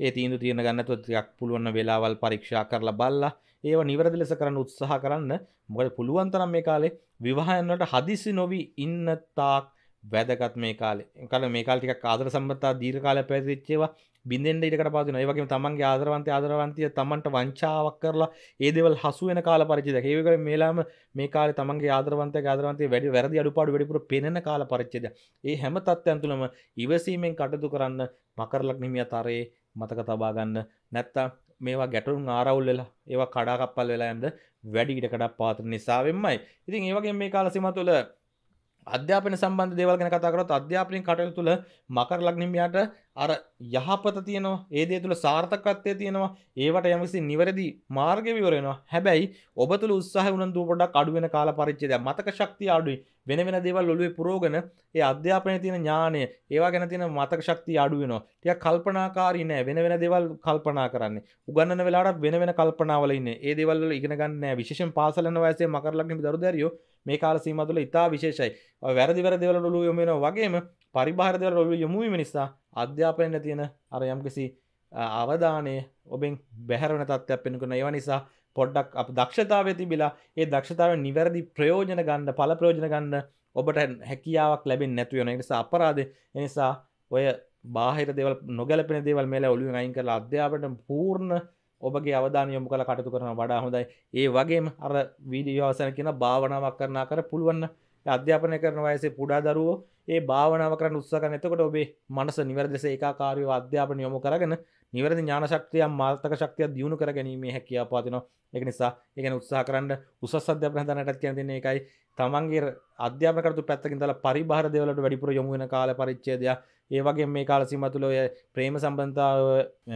Speaker 1: ඒ තීන්දු තියෙන ගන්නතු ටිකක් පුළුවන් වෙලාවල් පරීක්ෂා කරලා බලලා ඒව නිවැරදි ලෙස කරන්න උත්සාහ කරන්න මොකද පුළුවන් තරම් මේ කාලේ විවාහයන්නට හදිසි නොවී ඉන්න තාක් වැදගත් මේ කාලේ කල මේ කාල ටික ආදර සම්බත්තා දීර්ඝ කාලයක් පැවතිච්චේවා බින්දෙන්ට ඊටකට පාදිනවා. ඒ වගේම තමන්ගේ ආදරවන්තය ආදරවන්තිය තමන්ට වංචාවක් කරලා ඒ දේවල් හසු වෙන කාල පරිච්ඡේදයක්. ඒ වගේම මේලාම මේ කාලේ තමන්ගේ ආදරවන්තයගේ ආදරවන්තිය වැඩි වැරදි අඩුපාඩු වැඩිපුර පෙනෙන කාල පරිච්ඡේදයක්. ඒ හැම තත්ත්වයන් තුළම ඉවසීමෙන් කටයුතු කරන්න මකරලක් නිමියත් අරේ මතක තබා ගන්න. නැත්තම් මේවා ගැටුම් ආරවුල් වෙලා ඒවා කඩාකප්පල් වෙලා යන්න වැඩි ඉඩකඩක් පාත්‍ර නිසා වෙම්මයි. ඉතින් ඒ වගේ මේ කාල සීමා තුළ අධ්‍යාපන සම්බන්ධ දේවල් ගැන කතා කරොත් අධ්‍යාපනයේ කටයුතු තුළ මකර ලග්නමියාට අර යහපත තියෙනවා ඒ දේ තුළ සාර්ථකත්වය තියෙනවා ඒවට යමසි නිවැරදි මාර්ග විවරෙනවා හැබැයි ඔබ තුළ උත්සාහ උනන්දු පොඩක් අඩු වෙන කාල පරිච්ඡේදය මතක ශක්තිය අඩුයි වෙන වෙන දේවල් ඔළුවේ පුරෝගෙන ඒ අධ්‍යාපනයේ තියෙන ඥාණය ඒවා ගැන තියෙන මතක ශක්තිය අඩු වෙනවා ටිකක් කල්පනාකාරී නෑ වෙන වෙන දේවල් කල්පනා කරන්නේ උගන්නන වෙලාවට වෙන වෙන කල්පනාවල ඉන්නේ ඒ දේවල් වල ඉගෙන ගන්න නෑ විශේෂයෙන් පාසල් යන වයසේ මකර ලග්නෙ දරු දැරියෝ මේ කාල සීමාව තුළ ඉතා විශේෂයි වැරදි වැරදි දේවල් ඔළුවේ යොමු වෙනවා වගේම පරිබාහිර දේවල් ඔළුවේ යොමු වීම නිසා අධ්‍යාපනයට තියෙන අර යම්කිසි අවධානය ඔබෙන් බැහරන තත්ත්වයක් පෙනකුන ඒව නිසා පොඩ්ඩක් අප දක්ෂතාව තිබිලා ඒ දක්ෂතාව නිවැරදි ප්‍රයෝජන ගන්න පල ප්‍රයෝජන ගන්න ඔබට හැකියාවක් ලැබෙන් නැතුවන නිසා අපරාධ එනිසා ඔය බාහිර දෙවල් නොගැලපෙන දේවල් මේලා ඔලු අයින් කළ අධ්‍යාපට පූර්ණ ඔබගේ අවධාන යොමු කළ කටතු කරන වඩා හොඳයි ඒ වගේම අර වීඩියෝසන කියෙන භාවනාවක් කරනා කර පුළුවන්න අධ්‍යාපනය කරන වයසේ පුඩා දරුවෝ ඒ භාවනාව කරන්න උත්සා කරන එතකොට ඔබේ මනස නිවැරදිස ඒකාකාරීව අධ්‍යාපන යොමු කරගෙන නිවැරදි ඥාන ශක්තිය මාර්ථක ශක්තිය දියුණු කර ගැනීමේ හැකියාව පවතිනවා ඒක නිසා ඒ කියන්නේ උත්සාහ කරන්න උසස් අධ්‍යාපන හදන්නටත් කියන දෙන්නේ ඒකයි තමන්ගේ අධ්‍යාපන කටයුතු පැත්තකින් දාලා පරිභාර දේවලට වැඩිපුර යොමු වෙන කාල පරිච්ඡේදයක් ඒ වගේ මේ කාල සීමාව තුළ ඔය ප්‍රේම සම්බන්ධතාව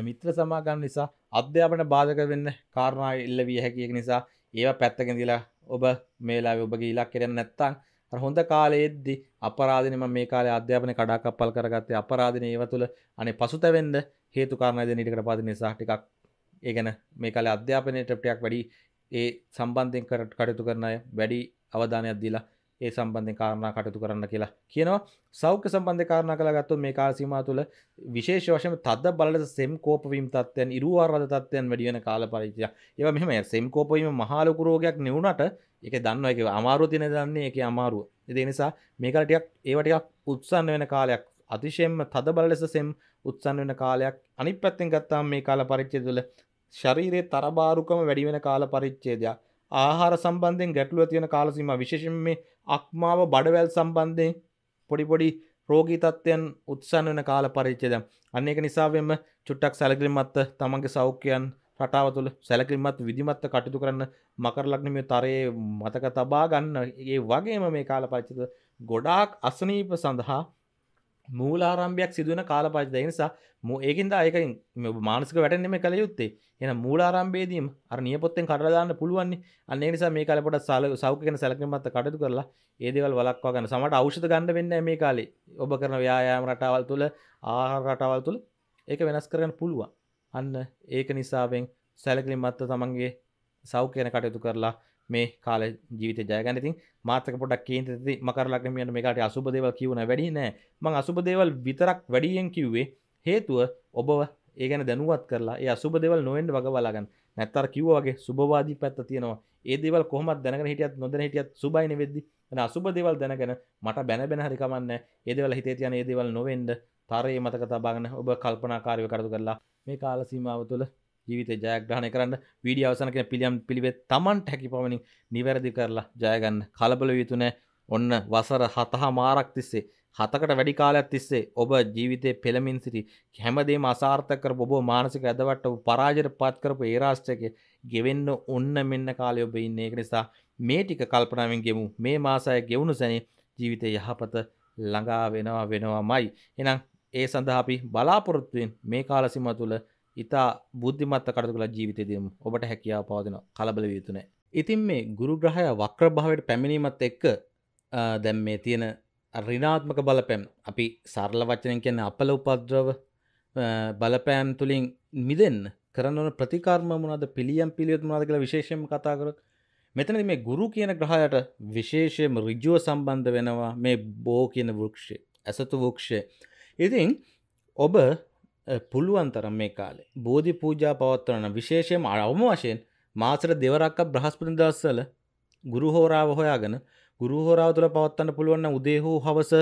Speaker 1: මිත්‍ර සමාගම් නිසා අධ්‍යාපන බාධක වෙන්න කාරණා ඉල්ල විය හැකියි නිසා ඒවා පැත්තකින් දාලා ඔබ මේලාවේ ඔබගේ ඉලක්කය දැන නැත්තම් හොඳ කාලයේද්දි අපරාධනේ මම මේ කාලේ අධ්‍යාපනයේ කඩාකප්පල් කරගත්තේ අපරාධනේ ඒව තුළ අනේ පසුතැවෙන්න හේතු කාරණා දෙන ඊටකට පාදින නිසා ටිකක් ඒ ගැන මේ කාලේ අධ්‍යාපනයේ ටිකක් වැඩි ඒ සම්බන්ධයෙන් කටයුතු කරන අය වැඩි අවධානයක් දීලා ඒ සම්බන්ධය කාරණා කටයුතු කරන්න කියලා කියනවා සෞඛ්‍ය සම්බන්ධ කාරණා කළ ගත්තොත් මේ කාල සීමාව තුළ විශේෂ වශයෙන් තද බලලට සෙම් කෝපවීම තත්ත්වයන් ඉරුවාරද තත්ත්වයන් වැඩි වෙන කාල පරිච්ඡය. ඒවා මෙහෙම සෙම් කෝපවීම මහා ලොකු රෝගයක් නෙවුනට ඒක දන්නවා ඒක අමාරුව තියෙන දන්නේ ඒක අමාරුව. ඒ නිසා මේකට ටිකක් ඒවා ටිකක් උත්සන්න වෙන කාලයක් අතිශයෙන්ම තද බල ලෙස සෙම් උත්සන්න වෙන කාලයක් අනිත් පැත්තෙන් ගත්තාම මේ කාල පරිච්ඡේදය තුළ ශරීරයේ තරබාරුකම වැඩි වෙන කාල පරිච්ඡේදයක්. ආහාර සම්බන්ධයෙන් ගැටලුව තියෙන කාලසීම විශේෂයෙන් මේ අක්මාව බඩවැල් සම්බන්ධයෙන් පොඩි පොඩි රෝගී තත්ත්වයන් උත්සන්න වෙන කාල පරිච්ඡේදය. අන්න ඒක නිසාවෙම චුට්ටක් සැලකිලිමත් තමන්ගේ සෞඛ්‍යයන් රටාව තුළ සැලකිලිමත් විධිමත්ව කටයුතු කරන්න මකර ලග්න මේ තරයේ මතක තබා ගන්න. ඒ වගේම මේ කාල පරිච්ඡේද ගොඩාක් අසනීප සඳහා මූලාරම්භයක් සිදුවන කාලපච්චය නිසා මෝ ඒකින්ද අයකින් මානසික වැටෙන්නේ මේ කල යුත්තේ එහෙනම් මූලාරම්භයේදීම අර නියපොත්තෙන් කඩලා දාන්න පුළුවන් අන්න ඒ නිසා මේ කාලේ පොඩක් සෞඛ්‍ය ගැන සැලකිලිමත් කටයුතු කරලා ඒ දේවල් වළක්වා ගන්න සමහරට ඖෂධ ගන්න වෙන්නේ මේ කාලේ ඔබ කරන ව්‍යායාම රටාවල් තුළ ආහාර රටාවල් තුළ ඒක වෙනස් කරගන්න පුළුවන් අන්න ඒක නිසාවෙන් සැලකිලිමත් තමන්ගේ සෞඛ්‍ය ගැන කටයුතු කරලා මේ කාල ජීවිත ජයගනතින් මාතක පොඩක් කේන්තති මකරලක්මියට මේකට අසුපදේව කිවන වැඩි නෑ මං අසුපදේවල් විතරක් වැඩියෙන් කිව්වේ හේතුව ඔබව ඒගැන දැනුවත් කරලා ඒ අසුපදේවල් නොෙන්ඩ වගවලාගන්න නැත්තර කිව්වාගේ සුභවාදී පැත්ත තියෙනවා ඒදවල් කොහම දැන හිටියත් නොද හිටියත් සුබයින වෙද්දි එන අසුපදේවල් දැනගෙන මට බැනබෙන හරිකමන්න ඒදවල හිතේ තියන ඒදවල් නොවෙන්ඩ තරයේ මතක තබාගන්න ඔබ කල්පනාකාරය කරතු කරලා මේ කාලසීමාව තුළ ජීවිත ජයග්‍රහණය කරන්න වීඩිය අවසනක පිළියම් පිළිවෙත් තමන්ට හැකි පමණින් නිවැරදි කරලා ජයගන්න කලබල යුතුනෑ ඔන්න වසර හතහා මාරක් තිස්සේ හතකට වැඩි කාලයක් තිස්සේ ඔබ ජීවිතය පෙළමින් සිටි හැමදේ අසාර්ථකර බොබෝ මානසික ඇදවට පරාජයට පත් කරපු ඒරාශ්ටක ගෙවෙන්න ඔන්න මෙන්න කාලය ඔබ ඉන්න ඒක නිසා මේ ටික කල්පනාවෙන් ගෙමු මේ මාසය ගෙවුණු සැනේ ජීවිතය යහපත ළඟා වෙනවා වෙනවා මයි එනම් ඒ සඳහා අපි බලාපොරොත්තුවෙන් මේ කාලසිම තුළ ඉතා බුද්ධිමත්ත කරතුකලා ජීවිතයදීම ඔබට හැකියාව පවදින කලබල වියතුනෑ. ඉතින් මේ ගුරුග්‍රහය වක්‍ර භාවයට පැමිණීමත් එක්ක දැම් මේ තියෙන රිනාත්මක බලපැම් අපි සරල වචනය කියන්න අපල උපද්‍රව බලපෑම් තුළින් මිදෙන් කරනවන ප්‍රතිකාර්මමුණද පිළියම් පිළියොත් මනාද කියලා විශේෂම කතා කරොත් මෙතන මේ ගුරු කියන ග්‍රහයට විශේෂයම රිජුව සම්බන්ධ වෙනවා මේ බෝ කියන වෘක්ෂය ඇසතු වෘක්ෂය ඉතින් ඔබ පුළුවන්තරම් මේ කාලේ බෝධි පූජා පවත්වන විශේෂයෙන් අවම වශයෙන් මාසර දෙවරක්ක බ්‍රහස්පති දස්සල ගුරු හෝරාව හොයාගෙන ගුරු හෝරාව තුළ පවත්වන්න පුළුවන්න උදේ හෝ හවස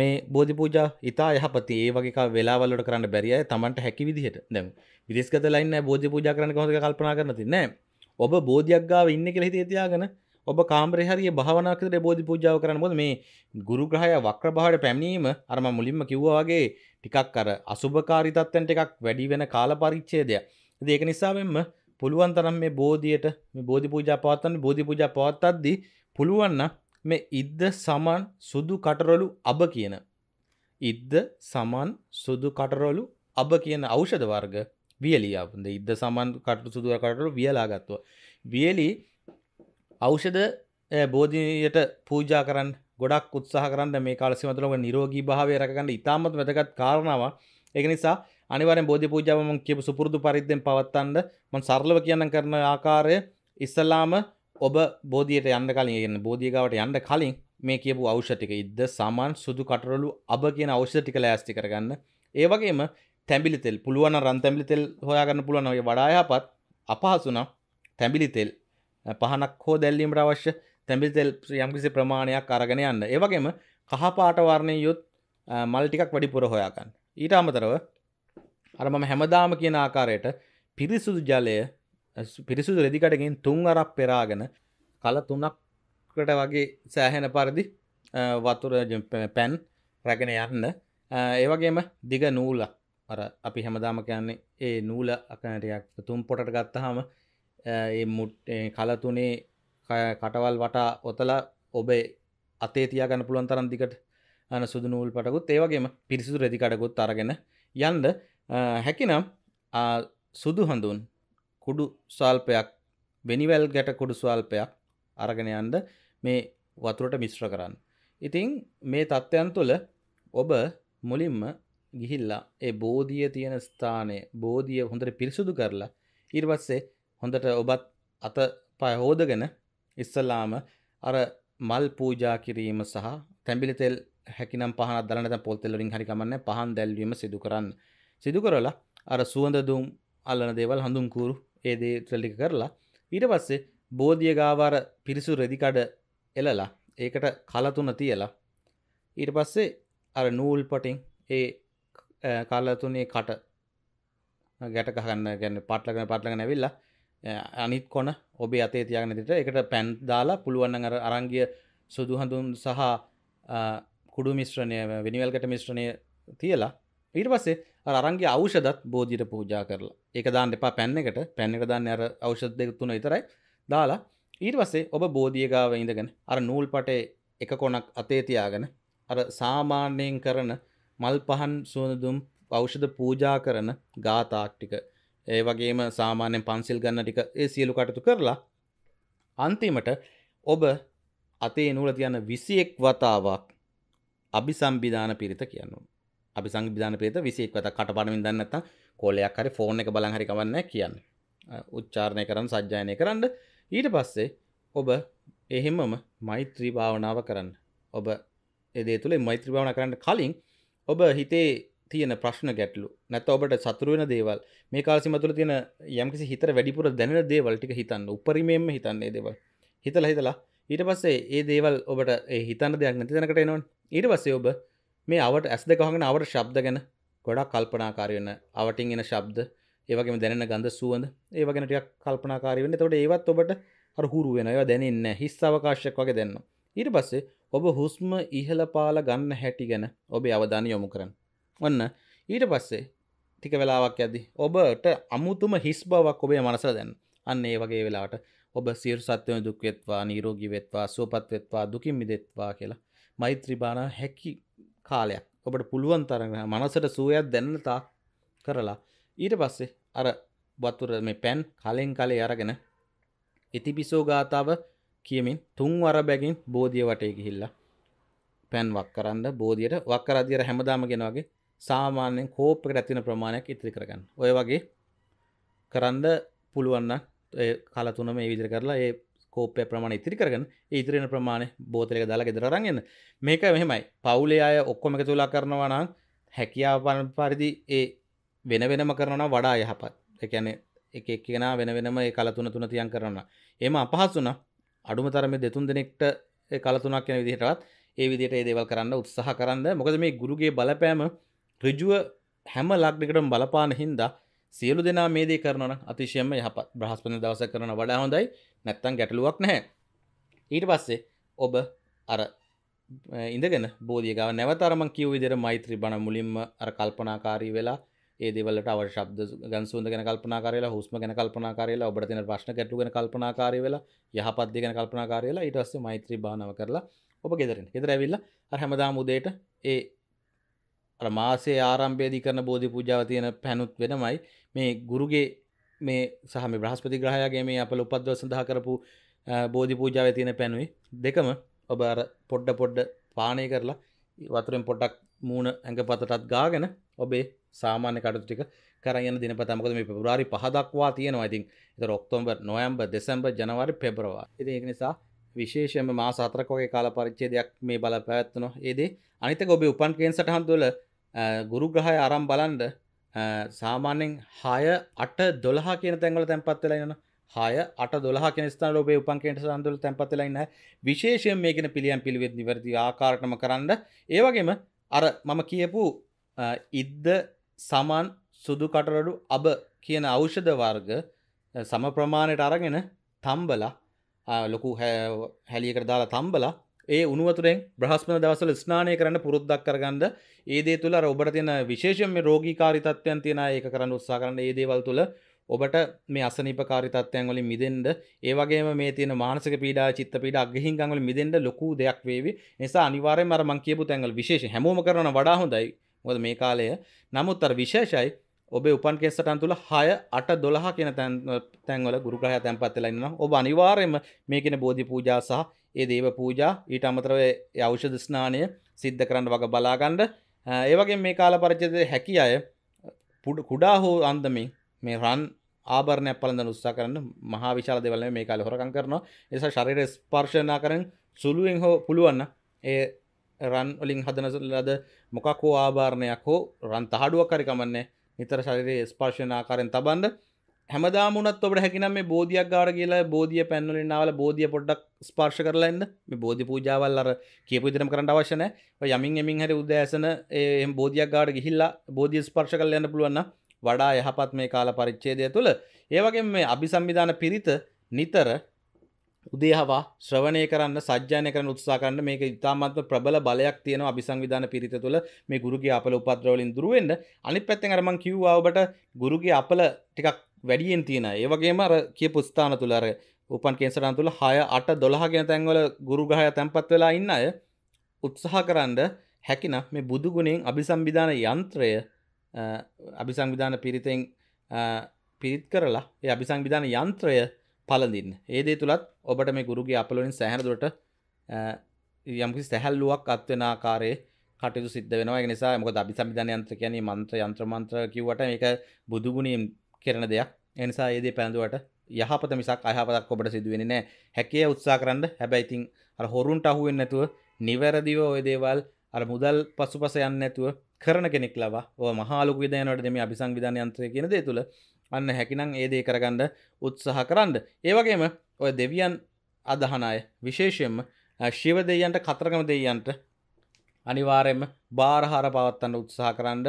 Speaker 1: මේ බෝධි පූජා ඉතා යහපති ඒ වගේ වෙලාවල්ලට කරන්න බැරිය තමන්ට හැකි විදිහට දැම් විදෙස්ගත ලයින්න බෝධි පූජා කරන්න කොහොඳ කල්පනා කරනති නෑ ඔබ බෝධියක් ගාව ඉන්න කෙළ හිතේ තියාගෙන ඔබ කාම්රය හරිය භාවනාකතට බෝධි පූජාව කරන්න බොද මේ ගුරු ග්‍රහය වක්‍ර බහට පැමිණීම අරම මුලින්ම කිව්වාගේ ටිකක් අර අසුභකාරී තත්ත්වයන් ටිකක් වැඩි වෙන කාල පරිච්ඡේදය. ඉතින් ඒක නිසා මෙන්න පුළුවන් තරම් මේ බෝධියට මේ බෝධි පූජා පවත්වන්න බෝධි පූජා පවත්වද්දී පුළුවන් මේ ඉද්ද සමන් සුදු කටරොළු අබ කියන ඉද්ද සමන් සුදු කටරොළු අබ කියන ඖෂධ වර්ග වියලියාපුද ඉද්ද සමන් කටු සුදුව කටරු වියලා ගත්තුව. වියලි ඖෂධ බෝධියට පූජා කරන්න ගොඩක් උත්සාහ කරන්න මේ කාලසි මතුළඟ නිරෝගී භාවය රැකගන්න ඉතාමත් වැදගත් කාරණාව ඒක නිසා අනිවාරෙන් බෝධි පූජාව මම කියපු සුපුරුදු පරිද්දෙන් පවත්වන්න මම සරලව කියන්න කරන ආකාරය ඉස්සලාම ඔබ බෝධියට යන්න කලින් කියන්නේ බෝධිය ගාවට යන්න කලින් මේ කියපු ඖෂධ ටික ඉද්ද සමාන් සුදු කටරළු අබ කියන ඖෂධ ටික ලෑස්ති කරගන්න ඒ වගේම තැඹිලි තෙල් පුළුවන් නම් රන් තැඹිලි තෙල් හොයාගන්න පුළුවන් ඔය වඩා යහපත් අපහසු නම් තැඹිලි තෙල් පහනක් හෝ දැල්ලීමට අවශ්‍ය තැඹිල් තෙල් යම්කිසි ප්‍රමාණයක් අරගෙන යන්න. ඒ වගේම කහපාට වර්ණයෙන් යුත් මල් ටිකක් වැඩිපුර හොයා ගන්න. ඊට අමතරව අර මම හැමදාම කියන ආකාරයට පිරිසුදු ජලය පිරිසුදු රෙදි කඩකින් තුන් අරක් පෙරාගෙන කල තුනක්කට වගේ සෑහෙන පරිදි වතුර පැන් රැගෙන යන්න. ඒ වගේම දිග නූලක් අර අපි හැමදාම කියන්නේ ඒ නූල අකනටයක් තුම් පොටට ගත්තාම ඒ මුට් කලතුනේ කටවල් වටා ඔතලා ඔබේ අතේ තියාගන්න පුළුවන් තරම් දිකට අන සුදු නූල් පටකුත් ඒවගේම පිරිසිදු රෙදිකඩකුත් අරගෙන යන්ද හැකිනම් සුදු හඳුන් කුඩු ස්වල්පයක් වෙනිවැල් ගැට කුඩු ස්වල්පයක් අරගෙන යන්ද මේ වතුරට මිශ්‍ර කරන්න. ඉතිං මේ තත්ත්වයන් තුළ ඔබ මුලින්ම ගිහිල්ලා ඒ බෝධිය තියෙන ස්ථානය බෝධිය හොඳට පිරිසුදු කරලා ඉර්වස්සේ හොඳට ඔබත් අත පය හෝදගෙන ඉස්සලාම අර මල් පූජා කිරීම සහ තැඹිලි තෙල් හැකිනම් පහනක් දාලා නැත්නම් පොල් තෙල් වලින් හරි කමන්නේ පහන් දැල්වීම සිදු කරන්න. සිදු කරලා අර සුවඳ දුම් අල්ලන දේවල් හඳුන් කూరు ඒ දේ ටික කරලා ඊට පස්සේ බෝධිය ගාව අර පිරිසු රෙදි කඩ එලලා ඒකට කල තුන තියලා ඊට පස්සේ අර නූල් පටින් ඒ කල තුනේ කට ගැට ගහගන්න කියන්නේ පටලගෙන පටලගෙන ඇවිල්ලා අනිත් කොන ඔබේ අතේ තියගෙන දෙට එකට පැන් දාලා පුළුවන් අර අරංගිය සුදු හඳුන් සහ කුඩු මිශ්‍රණය වෙනිවල්කට මිශ්‍රණය තියලා ඊට පස්සේ අරංගේ අවෂදත් බෝධිට පූජා කරලා ඒක දාන්න එපා පැන්න එකට පැන්න එක දාන්න අර අවෂද දෙක තුන විතරයි දාලා ඊට පස්සේ ඔබ බෝධියගාව ඉඳගෙන අර නූල් පටේ එක කොනක් අතේ තියාගෙන අර සාමාන්‍යයෙන් කරන මල් පහන් සුවඳදුම් ඖෂධ පූජා කරන ගාතාක් ටික ඒ වගේම සාමාන්‍යෙන් පන්සිල් ගන්න ටික ඒ සියලු කටතු කරලා අන්තිමට ඔබ අතේ නූල තියන්න විසියෙක් වතාවක් අභි සම්බිධාන පිරිත කියන්නු අපි සංවිධාන පිරිත විසියෙක් වත කටපඩමින් දන්නත්ත කොලයක් හරි ෆෝන් එක බලං හරි කවන්න කියන්න උච්චාරණය කරන්න සජ්ජායනය කරන්න ඊට පස්සේ ඔබ එහෙමම මෛත්‍රී භාවනාව කරන්න ඔබ එදේ තුළේ මෛත්‍රී භාවන කරන්න කලින් ඔබ හිතේ තියෙන ප්‍රශ්න ගැටලු නැත ඔබට සතුරුවෙන දේවල් මේ කාසිම තුළ තියෙන යම්කිසි හිතර වැඩිපුර දැනෙන දේවල් ටික හිතන්න උපරිමයෙන්ම හිතන්නේ දේවල් හිතලා හිතලා ඊට පස්සේ ඒ දේවල් ඔබට හිතන්න දෙයක් නැති තැනකට එනවන් ඊට පස්සේ ඔබ මේ අවට ඇස් දෙකහගෙන අවට ශබ්ද ගැන ගොඩක් කල්පනාකාරයන්න අවටින් එන ශබ්ද ඒවගේ දැන ගඳ සුවඳ ඒවගෙන ටියක් කල්පනාකාරයන්න තවට ඒවත් ඔබට හුරු වෙන ඒවා දැනන්න හිස් අවකාශයක් වගේ දෙන්න. ඊට පස්සේ ඔබ හුස්ම ඉහළ පාල ගන්න හැටි ගැන ඔබේ අවධානය යොමු කරන්න. ඔන්න ඊට පස්සේ ටික වෙලාවක් ඇදදි ඔබට අමුතුම හිස් බවක් ඔබේ මනස දැන් අන්න ඒ වගේ වෙලාට ඔබ සීරු සත්‍යම දුක්වෙත්වා නීරෝගී වෙත්වා සුවපත්වෙත්වා දුකින් මිදෙත්වා කියලා මෛත්‍රීබාන හැකි කාලයක් ඔබට පුළුවන් තරග මනසට සුවයක් දැන්නතා කරලා ඊට පස්සේ අර වතුර මේ පැන් කලෙන් කලේ අරගෙන ඉතිපිසෝ ගාථාව කියමින් තුන් වර බැගින් බෝධිය වටේ ගිහිල්ලා පැන් වක් කරන්න බෝධියට වක්කරදිියර හැමදාම ගෙනවාගේ සාමාන්‍යෙන් කෝප්පකට ඇතින ප්‍රමාණයක් ඉතිරි කරගන්න ඔය වගේ කරන්ද පුළුවන්න කලතුන මේ විදිර කරලා ඒ කෝපය ප්‍රමාණ ඉතිරි කරගන්න ඉතිරෙන ප්‍රමාණය බෝතලක දාලා ගෙදරරගන්න මේක මෙහෙමයි පවුලේ අය ඔක්කොම එක තුලා කරනවනම් හැකියාපන පරිදි ඒ වෙන වෙනම කරන වඩා යහපත් එකැන එක කියෙන වෙන වෙනම ඒ කලතුන තුන තියන් කරන්න එම අපහසුන අඩුම තරම දෙතුන් දෙනෙක්ට කලතුනක් කියන විදිහටත් ඒ විදිට ඒදේවල් කරන්න උත්සාහ කරන්න මොකද මේ ගුරුගේ බලපෑම ඍජුව හැම ලග්නකටම බලපාන හින්දා සියලු දෙනා මේ දේ කරනවා නම් අතිශයම යහපත් බ්‍රහස්පති දවස කරන වඩා හොඳයි නැත්තම් ගැටලුවක් නැහැ ඊට පස්සේ ඔබ අර ඉඳගෙන බෝධිය ගාව නැවත අර මං කියු විදිහට මෛත්‍රී බණ මුලින්ම අර කල්පනාකාරී වෙලා ඒ දේවල්ලට අවශ්‍ය ශබ්ද ගන් සුවඳ ගැන කල්පනාකාරී වෙලා හුස්ම ගැන කල්පනාකාරී වෙලා ඔබට තියෙන ප්‍රශ්න ගැටලු ගැන කල්පනාකාරී වෙලා යහපත් දේ ගැන කල්පනාකාරී වෙලා ඊට පස්සේ මෛත්‍රී භාවනාව කරලා ඔබ ගෙදරින් ගෙදර ඇවිල්ලා අර හැමදාම උදේට ඒ අර මාසේ ආරම්භයේදී කරන බෝධි පූජාව තියෙන පැනුත් වෙනමයි මේ ගුරුගේ මේ සහ මේ බ්‍රහස්පති ග්‍රහයාගේ මේ අපල උපද්දව සඳහා කරපු බෝධි පූජාවේ තියෙන පැනුයි දෙකම ඔබ අර පොඩ්ඩ පොඩ්ඩ පානය කරලා වතුරෙන් පොටක් මූුණ ඇඟ පතටත් ගාගෙන ඔබේ සාමාන්‍ය කටු ටික කරයන දින පතමකද මේ පෙබරාරි පහදක්වා තියෙනවා ඉතින් එත ඔක්තෝම්බර් නොයම්බ දෙසම්බ ජනවාරි පෙබරවා ඉති ඒ නිසා විශේෂම මා සාතරකෝගේ කාල පරිච්චේ දෙයක් මේ බල පැවැත්වනවා ඒදේ අනිත ඔබේ උපන් කෙන්සටහන්තුවල ගුරු ග්‍රහය අරම් බලන්ඩ සාමාන්‍යෙන් හය අට දොලහ කියන තැන්වල තැන්පත්වෙලයින හය අට දොලහ කෙනස්ථාන ඔබේ උපන්කෙන්ට සඳුල තැන්පතලයින්න විශේෂයෙන් මේකෙන පිළියම් පිළිවෙත් නිවැරදි ආකාරටම කරන්න ඒවගේම අර මම කියපු ඉද්ද සමන් සුදු කටරඩු අබ කියන අෞෂධ වර්ග සම ප්‍රමාණයට අරගෙන තම්බලා ලොකු හැලියකට දාලා තම්බලා ඒ උනුවතුරෙන් බ්‍රහස්පන දවසල ස්නානය කරන්න පුරුද්දක් කරගන්න ඒදේ තුළ ඔබට තියෙන විශේෂම රෝගීකාරිතත්වයන් තියෙන ඒක කරන්න උත්සා කරන්න ඒ දේවල් තුළ ඔබට මේ අසනීපකාරිතත්වයන් වලින් මිදෙන්න ඒ වගේම මේ තියෙන මානසික පීඩා චිත්ත පීඩා අගහිංගන් වලින් මිදෙන්න ලොකු දෙයක් වේවි නිසා අනිවාර්යයෙන්ම අර මං කියපු තැන්වල විශේෂ හැමෝම කරන වඩා හොඳයි මොකද මේ කාලය නමුත් අර විශේෂයි ඔබේ උපන් කෙස්සටන් තුළ හය අට දොළහ කියෙන තැන්වල ගුරුග්‍රහය තැන්පත් වෙලා ඉන්නවා ඔබ අනිවාර්යයෙන්ම මේ කියන බෝධි පූජා සහ ඒ දේව පූජා ඊට අමතරව අවෂධ ස්නානය සිද්ධ කරන්න වග බලාගණ්ඩ ඒවගේ මේ කාල පරච්චද හැකි අය පුඩ කුඩා හෝ අන්දමින් මේ රන් ආරණය පලඳ උත්සා කරන්න මහා විශාල දෙවල මේ කාල හොරකන් කරනවා එස ශරිර ස්පර්ශනා කරන සුළුවෙන් හෝ පුළුවන්න ඒ රන් ඔලින් හදනලද මොකක් හෝ ආභාරණයක් හෝ රන් තහඩුවක් කරි කමන්නේ නිතර ශරිරයේ ස්පර්ශනාකාරෙන් තබන්ද හැමදාමුණත් ඔබට හැකිනම් මේ බෝධියක් ගාර කියලා බෝධිය පැන්වලින්නාවල බෝධිය පොඩ්ඩක් ස්පර්ශ කරලාන්න මේ බෝධි පූජාවල් අර කියපු ඉදිරම් කරන්න අවශ්‍යන යමින් එමින් හරි උදෑසන එහම බෝධියක් ගාඩ ගිහිල්ලා බෝධිය ස්පර්ශ කරල යන්න පුළුවන්න වඩා යහපත් මේ කාල පරිච්චේදය තුළ ඒවගේ මේ අභි සම්විධාන පිරිත නිතර උදේහවා ශ්‍රවණය කරන්න සජ්‍යානය කරන උත්සාකන්න මේක ඉතාමත්ම ප්‍රබල බලයක් තියෙන අභිසංවිධාන පිරිත තුළ මේ ගුරුගේ අපල උපද්‍රවලින් දුරුවෙන්ට අනිත් පැත්තෙන් අරමං කිව්වාවට ගුරුගේ අපල ටිකක් වැඩියෙන් තියෙන ඒවගේම අර කිය පුස්ථාන තුළර උපන් කෙන්සටන් තුළ හය අට දොළහගෙන තැන්වල ගුරුගහය තැන්පත් වෙලා ඉන්න අය උත්සාහ කරන්න හැකින මේ බුදුගුණෙන් අභිසම්විධාන යන්ත්‍රය අභිසංවිධාන පිරිතෙන් පිරිත් කරලා ඒ අභිසංවිධාන යන්ත්‍රය පලඳින් ඒදේ තුළත් ඔබට මේ ගුරුගේ අපලොලින් සැහැරදුරට යම්කි සැහැල්ලුවක් අත්වෙන ආකාරයේ කටයුතු සිද්ධ වෙනවා නිසා මොක අභිසම්විධාන යන්ත්‍ර කියන්නේ මන්ත්‍ර යන්ත්‍රමන්ත්‍ර කිව්වට ඒක බුදුගුණින් කරන දෙයක් එනිසා ඒදේ පැඳුවට යහපත මිසක් අයහපතක් ඔබට සිදුවෙන නෑ හැකේ උත්සා කරන්න හැබැයිතින් අර හොරුන්ට අහුවෙන් නැතුව නිවැරදිව ඔය දේවල් අර මුදල් පසු පස යන්න ඇතුව කරන කෙනෙක් ලවා ඕ මහාලු විදයනට දෙම අභිසංවිධාන යන්ත්‍රය කියන දේ තුළ අන්න හැකිනම් ඒදේ කරගන්න උත්සාහ කරන්න ඒවගේම ඔය දෙවියන් අදහනාය විශේෂයෙන්ම ශිව දෙයන්ට කතරගම දෙයන්ට අනිවාරයෙන්ම බාරහාර පවත්තන්න උත්සාහ කරන්න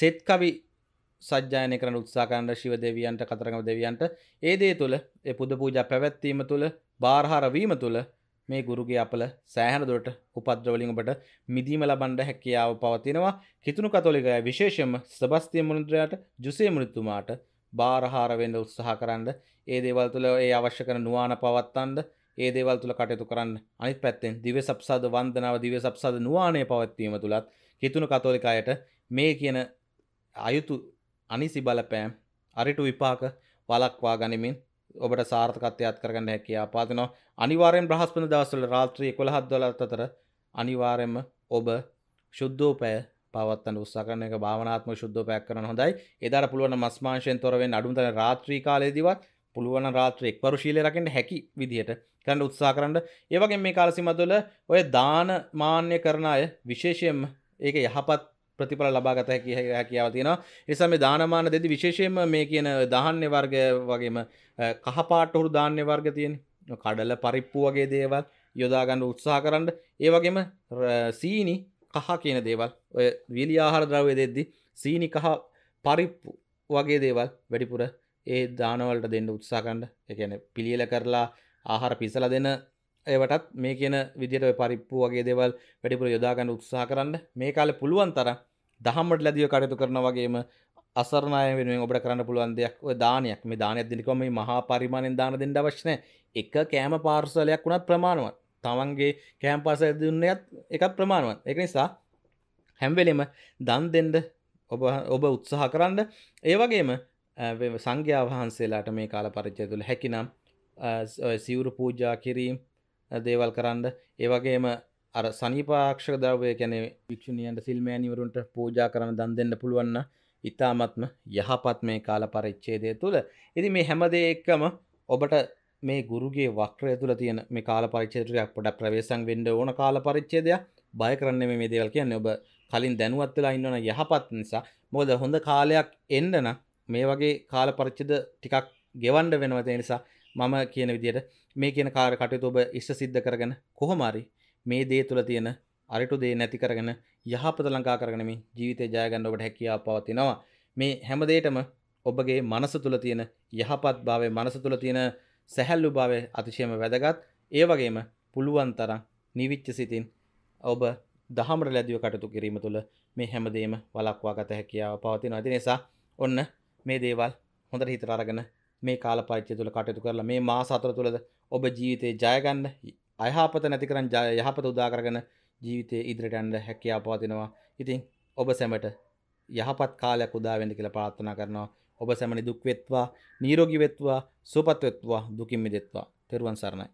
Speaker 1: සෙත් කවි සජ්‍යායනය කරන උත්සාකන්ඩ ශිව දෙවියන්ට කතරගම දෙවියන්ට ඒදේ තුළ පුද පූජ පැවැත්වීම තුළ භාරහාරවීම තුළ මේ ගුරුගේ අපල සෑහන දොට උපද්‍රවලින් ඔබට මිදීම ලබන්ඩ හැකියාව පවතිනවා කිතුුණු කතොලිකය විශේෂම සබස්තිය මුළුන්ද්‍රයාට ජුසේ මුෘතුමාට භාරහාරවෙන්ඩ උත්සාහ කරන්න ඒ දේවල් තුළ ඒ අවශ්‍ය කර නුවාන පවත්තන්ද ඒ දේවල් තුළ කටයුතු කරන්න අනිත් පැත්තෙන් දිව සබ්සාද වන්දනාව දිව සබ්සාද නවානය පවත්වීම තුළත් හිතුණු කතෝලිකායට මේ කියන අයුතු අනිසි බලපෑම් අරිටු විපාක වලක්වා ගනිමින් ඔබට සාර්ථකත්වයක් කරගන්න හැකියාව පාදනවා අනිවාර්යෙන් බ්‍රහස්පති දවස්වල රාත්‍රී 11 12 අතර අනිවාර්යෙන්ම ඔබ සුද්ධෝපය පවත්වන්න උත්සාහ කරන එක භාවනාත්මක සුද්ධෝපයක් කරන හොඳයි එදාට පුළුවන් මස් මාංශයෙන් තොර වෙන්න අඩුම තරම් රාත්‍රී කාලයේදීවත් පුළුවන් රාත්‍රී එක්වරු ශීලයේ රකින්න හැකි විදිහට කරන්න උත්සාහ කරන්න ඒ වගේම මේ කාල සීමාවල ඔය දාන මාන්‍ය කරන අය විශේෂයෙන්ම ඒක යහපත් ප්‍රතිඵල ලබාගත හැකි හැකියාව තියෙනවා නිසා මේ දානමාන දෙදි විශේෂයෙන්ම මේ කියන දාහන්නේ වර්ග වගේම කහපාට හුරු දාන්නේ වර්ග තියෙන කඩල පරිප්පු වගේ දේවල් යොදා ගන්න උත්සාහ කරන්න ඒ වගේම සීනි කහ කියන දේවල් ඔය විලි ආහාර ද්‍රව්‍ය දෙද්දි සීනි කහ පරිප්පු වගේ දේවල් වැඩිපුර ඒ දානවලට දෙන්න උත්සාහ කරන්න ඒ කියන්නේ පිළියෙල කරලා ආහාර පිසලා දෙන ඒවටත් මේ කියන විදිට පරිප්පු වගේ දෙවල් වැඩිපුර යොදාගන්න උත්සාහ කරන්න මේ කාලෙ පුළුවන් තර දහමට ලැදිව කටයුතු කරන වගේම අසරණය වෙනුවෙන් ඔබට කරන්න පුළුවන් දෙයක් ඔය දානයක් මේ දානයක් දෙනකොට මේ මහා පරිමාණයෙන් දාන දෙන්න අවශ්‍ය නැහැ එක කෑම පාර්සලයක් වුණත් ප්‍රමාණවත් තමන්ගේ කෑම් පාසල දුන්නයත් එකක් ප්‍රමාණවත් ඒක නිසා හැම් වෙලෙම දන් දෙන්න ඔබ ඔබ උත්සාහ කරන්න ඒ වගේම සංඝයා වහන්සේලාට මේ කාල පරිච්ඡය තුළ හැකිනම් සිවුරු පූජා කිරීම දේවල් කරන්න ඒවගේම අර සනිපාක්ෂක දවය කැනෙ භික්ෂණියන්ට සිල්මෑනිවරුන්ට පූජා කරන දන් දෙන්න පුළුවන්න ඉතාමත්ම යහපත් මේ කාල පරිච්චේදය තුළ එති මේ හැමදේ එක්කම ඔබට මේ ගුරුගේ වක්‍රය තුළ තියෙන මේ කාල පරිච්චේතරයක් පොඩ ප්‍රවේශන් වෙන්ඩ ඕන කාල පරිච්චේදයක් බය කරන්න මේ දේවල් කියන්න ඔබ කලින් දැනුවත්වෙලා ඉන්නවන යහපත් නිසා මොද හොඳ කාලයක් එන්නන මේ වගේ කාල පරිච්චද ටිකක් ගෙවන්ඩ වෙනවත නිසා මම කියන විදියට මේ කියන කාර කටයුතු ඔබ ඉෂ්ට සිද්ධ කරගෙන කොහොමරි මේ දේ තුළ තියෙන අරිටු දේ නැති කරගෙන යහපත ලංකා කරගෙන මේ ජීවිතය ජය ගන්න ඔබට හැකියාව පවතිනවා මේ හැම දෙයකම ඔබගේ මනස තුළ තියෙන යහපත් භාවය මනස තුළ තියෙන සැහැල්ලු භාවය අතිශයම වැදගත් ඒ වගේම පුළුවන් තරම් නිවිච්ච සිතින් ඔබ දහමට ලැබිය කටයුතු කිරීම තුළ මේ හැමදේම වළක්වා ගත හැකියාව පවතිනවා. ඒ නිසා ඔන්න මේ දේවල් හොඳට හිතට අරගෙන මේ කාල පරිච්ඡය තුළ කටයුතු කරලා මේ මාස හතර තුළද ඔබ ජීවිතේ ජයගන්න අයහපත නැතිකරන් යහපත උදාකරගෙන ජීවිතය ඉදිරිට ඇන්ඩ හැකියා පවතිනවා ඉතින් ඔබ සැමට යහපත් කාලයක් උදාවෙන්ඩ කියලා පාත්වනා කරනවා ඔබ සැමනි දුක්වෙත්වා නීරෝගිවෙත්වා සුපත්වෙත්වා දුකින්මිදෙත්වා තෙරුවන් සරණයි